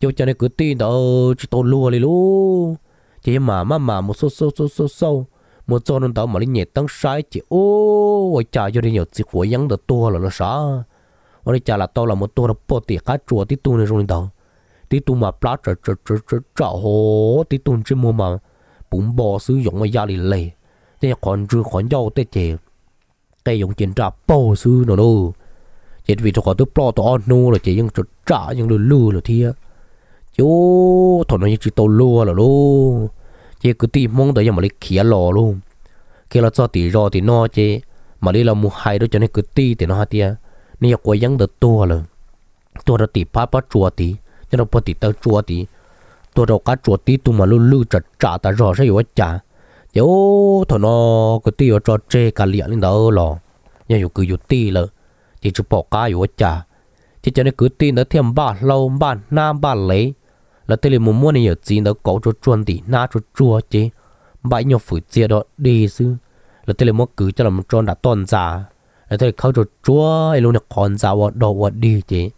cho cho này cứ tin tao chỉ tao lùa đi lú chỉ mà mà mà một số số số số số một số nó tao mà lên nhẹ tăng sai chỉ ô ôi cha cho nên nhiều chỉ của yắng được tua là nó sợ ôi cha là tao là một tua là bỏ tiền cá chùa tí tu này rồi tao tí tu mà plá trở trở trở trở trở hồ tí tu chỉ mua mà bún bò sử dụng mà gia đình lề แต่ขอนรือขอนยาเตเจ็แต่ยงจินจัาโป้ซื้อนู่นเจ็ดวิจะขอตัวปลอตัวอ่อนนูหรอเจยังจุดจ่ายังลืลูอหรอเทียโจ้ถอนยังจีโตลัวหรอลูเจกุตีมงแต่ยังมาเลยเขียหลอลูเกล้าจอตีรอตีนอเจมาเลยเรามูไฮด้วยจะให้กุตีแต่นอเทียนี่ยกวยังเดตัวเลย ตัวเราตีพพัะจัวตีจะเราปฏิเตาจัวตีตัวเรากัดจัวตีตัวมาลืลูอจัดจ่าแต่รอใช่ไหมจ่า yếu thằng nó cái tiêu cho chê cả liền lên đó lo nhà yếu cứ yếu tì lợ chỉ chụp bỏ cá yếu chả chỉ cho nên cứ tin nó thêm ba lâu ba nam ba lấy là tê liền muốn mua này yếu gì nó có cho chuẩn thì na cho chua chứ bãi nhau phổi chia đó đi chứ là tê liền muốn cứ cho làm tròn đã toàn giả là tê khâu cho chua ấy luôn là còn giả và đâu ở đi chứ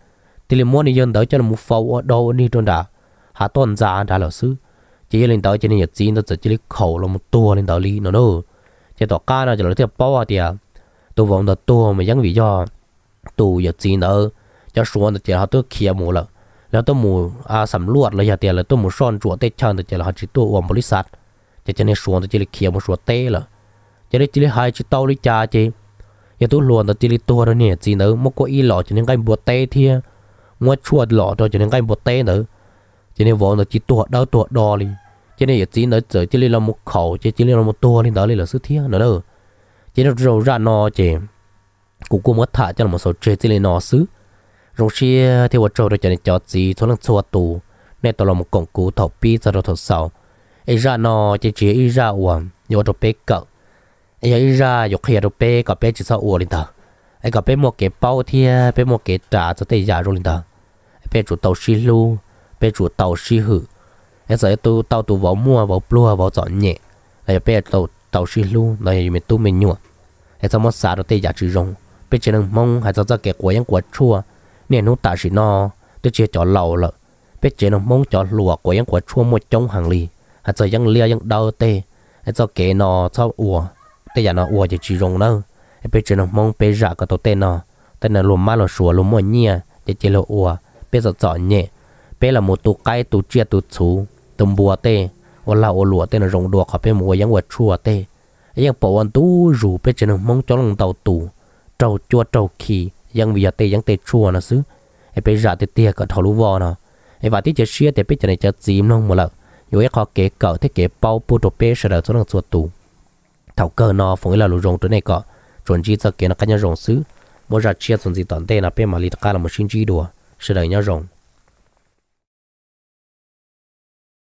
tê liền muốn này dân đó cho là một phao ở đâu đi tròn đã hạ toàn giả đã là sư จี ỉ l นต tàu chỉ จีนตัวจี h ỉ ข ó chỉ lấy khẩu là một tua lên tàu đi n ้ nó c าเ t าเ c ีย ó chỉ l ว t งตัว a o thì à tàu vòng t ว u tua mà g i าะ g vì อ o tàu n h ậ ต chỉ เขีย o หมดละแล้วตัวหมูอาสำรวจเลยอย่าเตียเลยตัวหมูซ่อนจั่วเตะช่างแตจะเราจิตตัวอวมบริษัทจะจะในสวนตัวจีิเขียวมันสวนเตะละจะได้จีลิหายจีเตาลิจาจีอย่าตัวหลวนตัวจีลิตัวเนี่ยจีเนอมกอีหล่อจะนังไงบัวเตะเทียงวดชวดหล่อตัวจะนังไงบัวเตะเนอจะในวอนัวจีตัวเดาตัวดอเลย cho nên chỉ nói chơi chỉ là một khẩu chỉ chỉ là một tua nên đó là sự thiết nữa đâu chỉ là rồi ra nó chỉ cũng cũng mất thả cho là một số chơi chỉ là nó xứ rồi khi thì vợ trâu rồi cho nên cho chỉ cho nó xua tù nên tôi là một cổng cụ thọc pi cho nó thọc sau ấy ra nó chỉ chỉ ấy ra uổng nhiều đồ bé cậu ấy ra dục khi đồ bé cậu bé chỉ sợ uổng lên đó ấy cậu bé một cái bao thì bé một cái trà cho tay giả rồi lên đó bé chủ tàu xí lu bé chủ tàu xí hữu ấy giờ tu tao tu vào mua vào plua vào dọn nhẹ ấy bây tao tao suy lu này mình tu mình nhua ấy giờ mất xả rồi tê giả chữ rong bây giờ đang mong hay giờ giờ cái quấy ăn quấy chua nên nó ta chỉ no tôi chưa cho lầu lợ bây giờ đang mong cho lùa quấy ăn quấy chua một trong hàng lì hay giờ vẫn lia vẫn đau tê ấy giờ cái nó cho ủa tê giả nó ủa chỉ chữ rong đâu ấy bây giờ đang mong bây giờ cái tao tê nó tên là lùm ma lùm sủa lùm mua nhia chỉ chỉ lùa ủa bây giờ chọn nhẹ bây là một tu cái tu chia tu chú tôm bùa tê và là ô lúa tê nó rồng đùa khó bên mùa giống và chua tê yang bộ anh e e e tu rủ bên trên mong cho lòng tàu tù trâu chua trâu kỳ yang vì tê yang tê chua nó xứ ai bây giờ tê tê cả thầu lú vò nó ai tê chơi xia tê bên trên này chơi chìm nó một lần rồi ai khó kế cỡ thế kế bao bút đồ bê sợ cho lòng chua tù thầu cơ nó phong là lú rồng này cọ chuẩn chỉ cho kế nó cá nhau rồng xứ mỗi giờ chia chuẩn gì toàn tê là bên mà lì cả là một sinh chi đùa sợ đời nhau rồng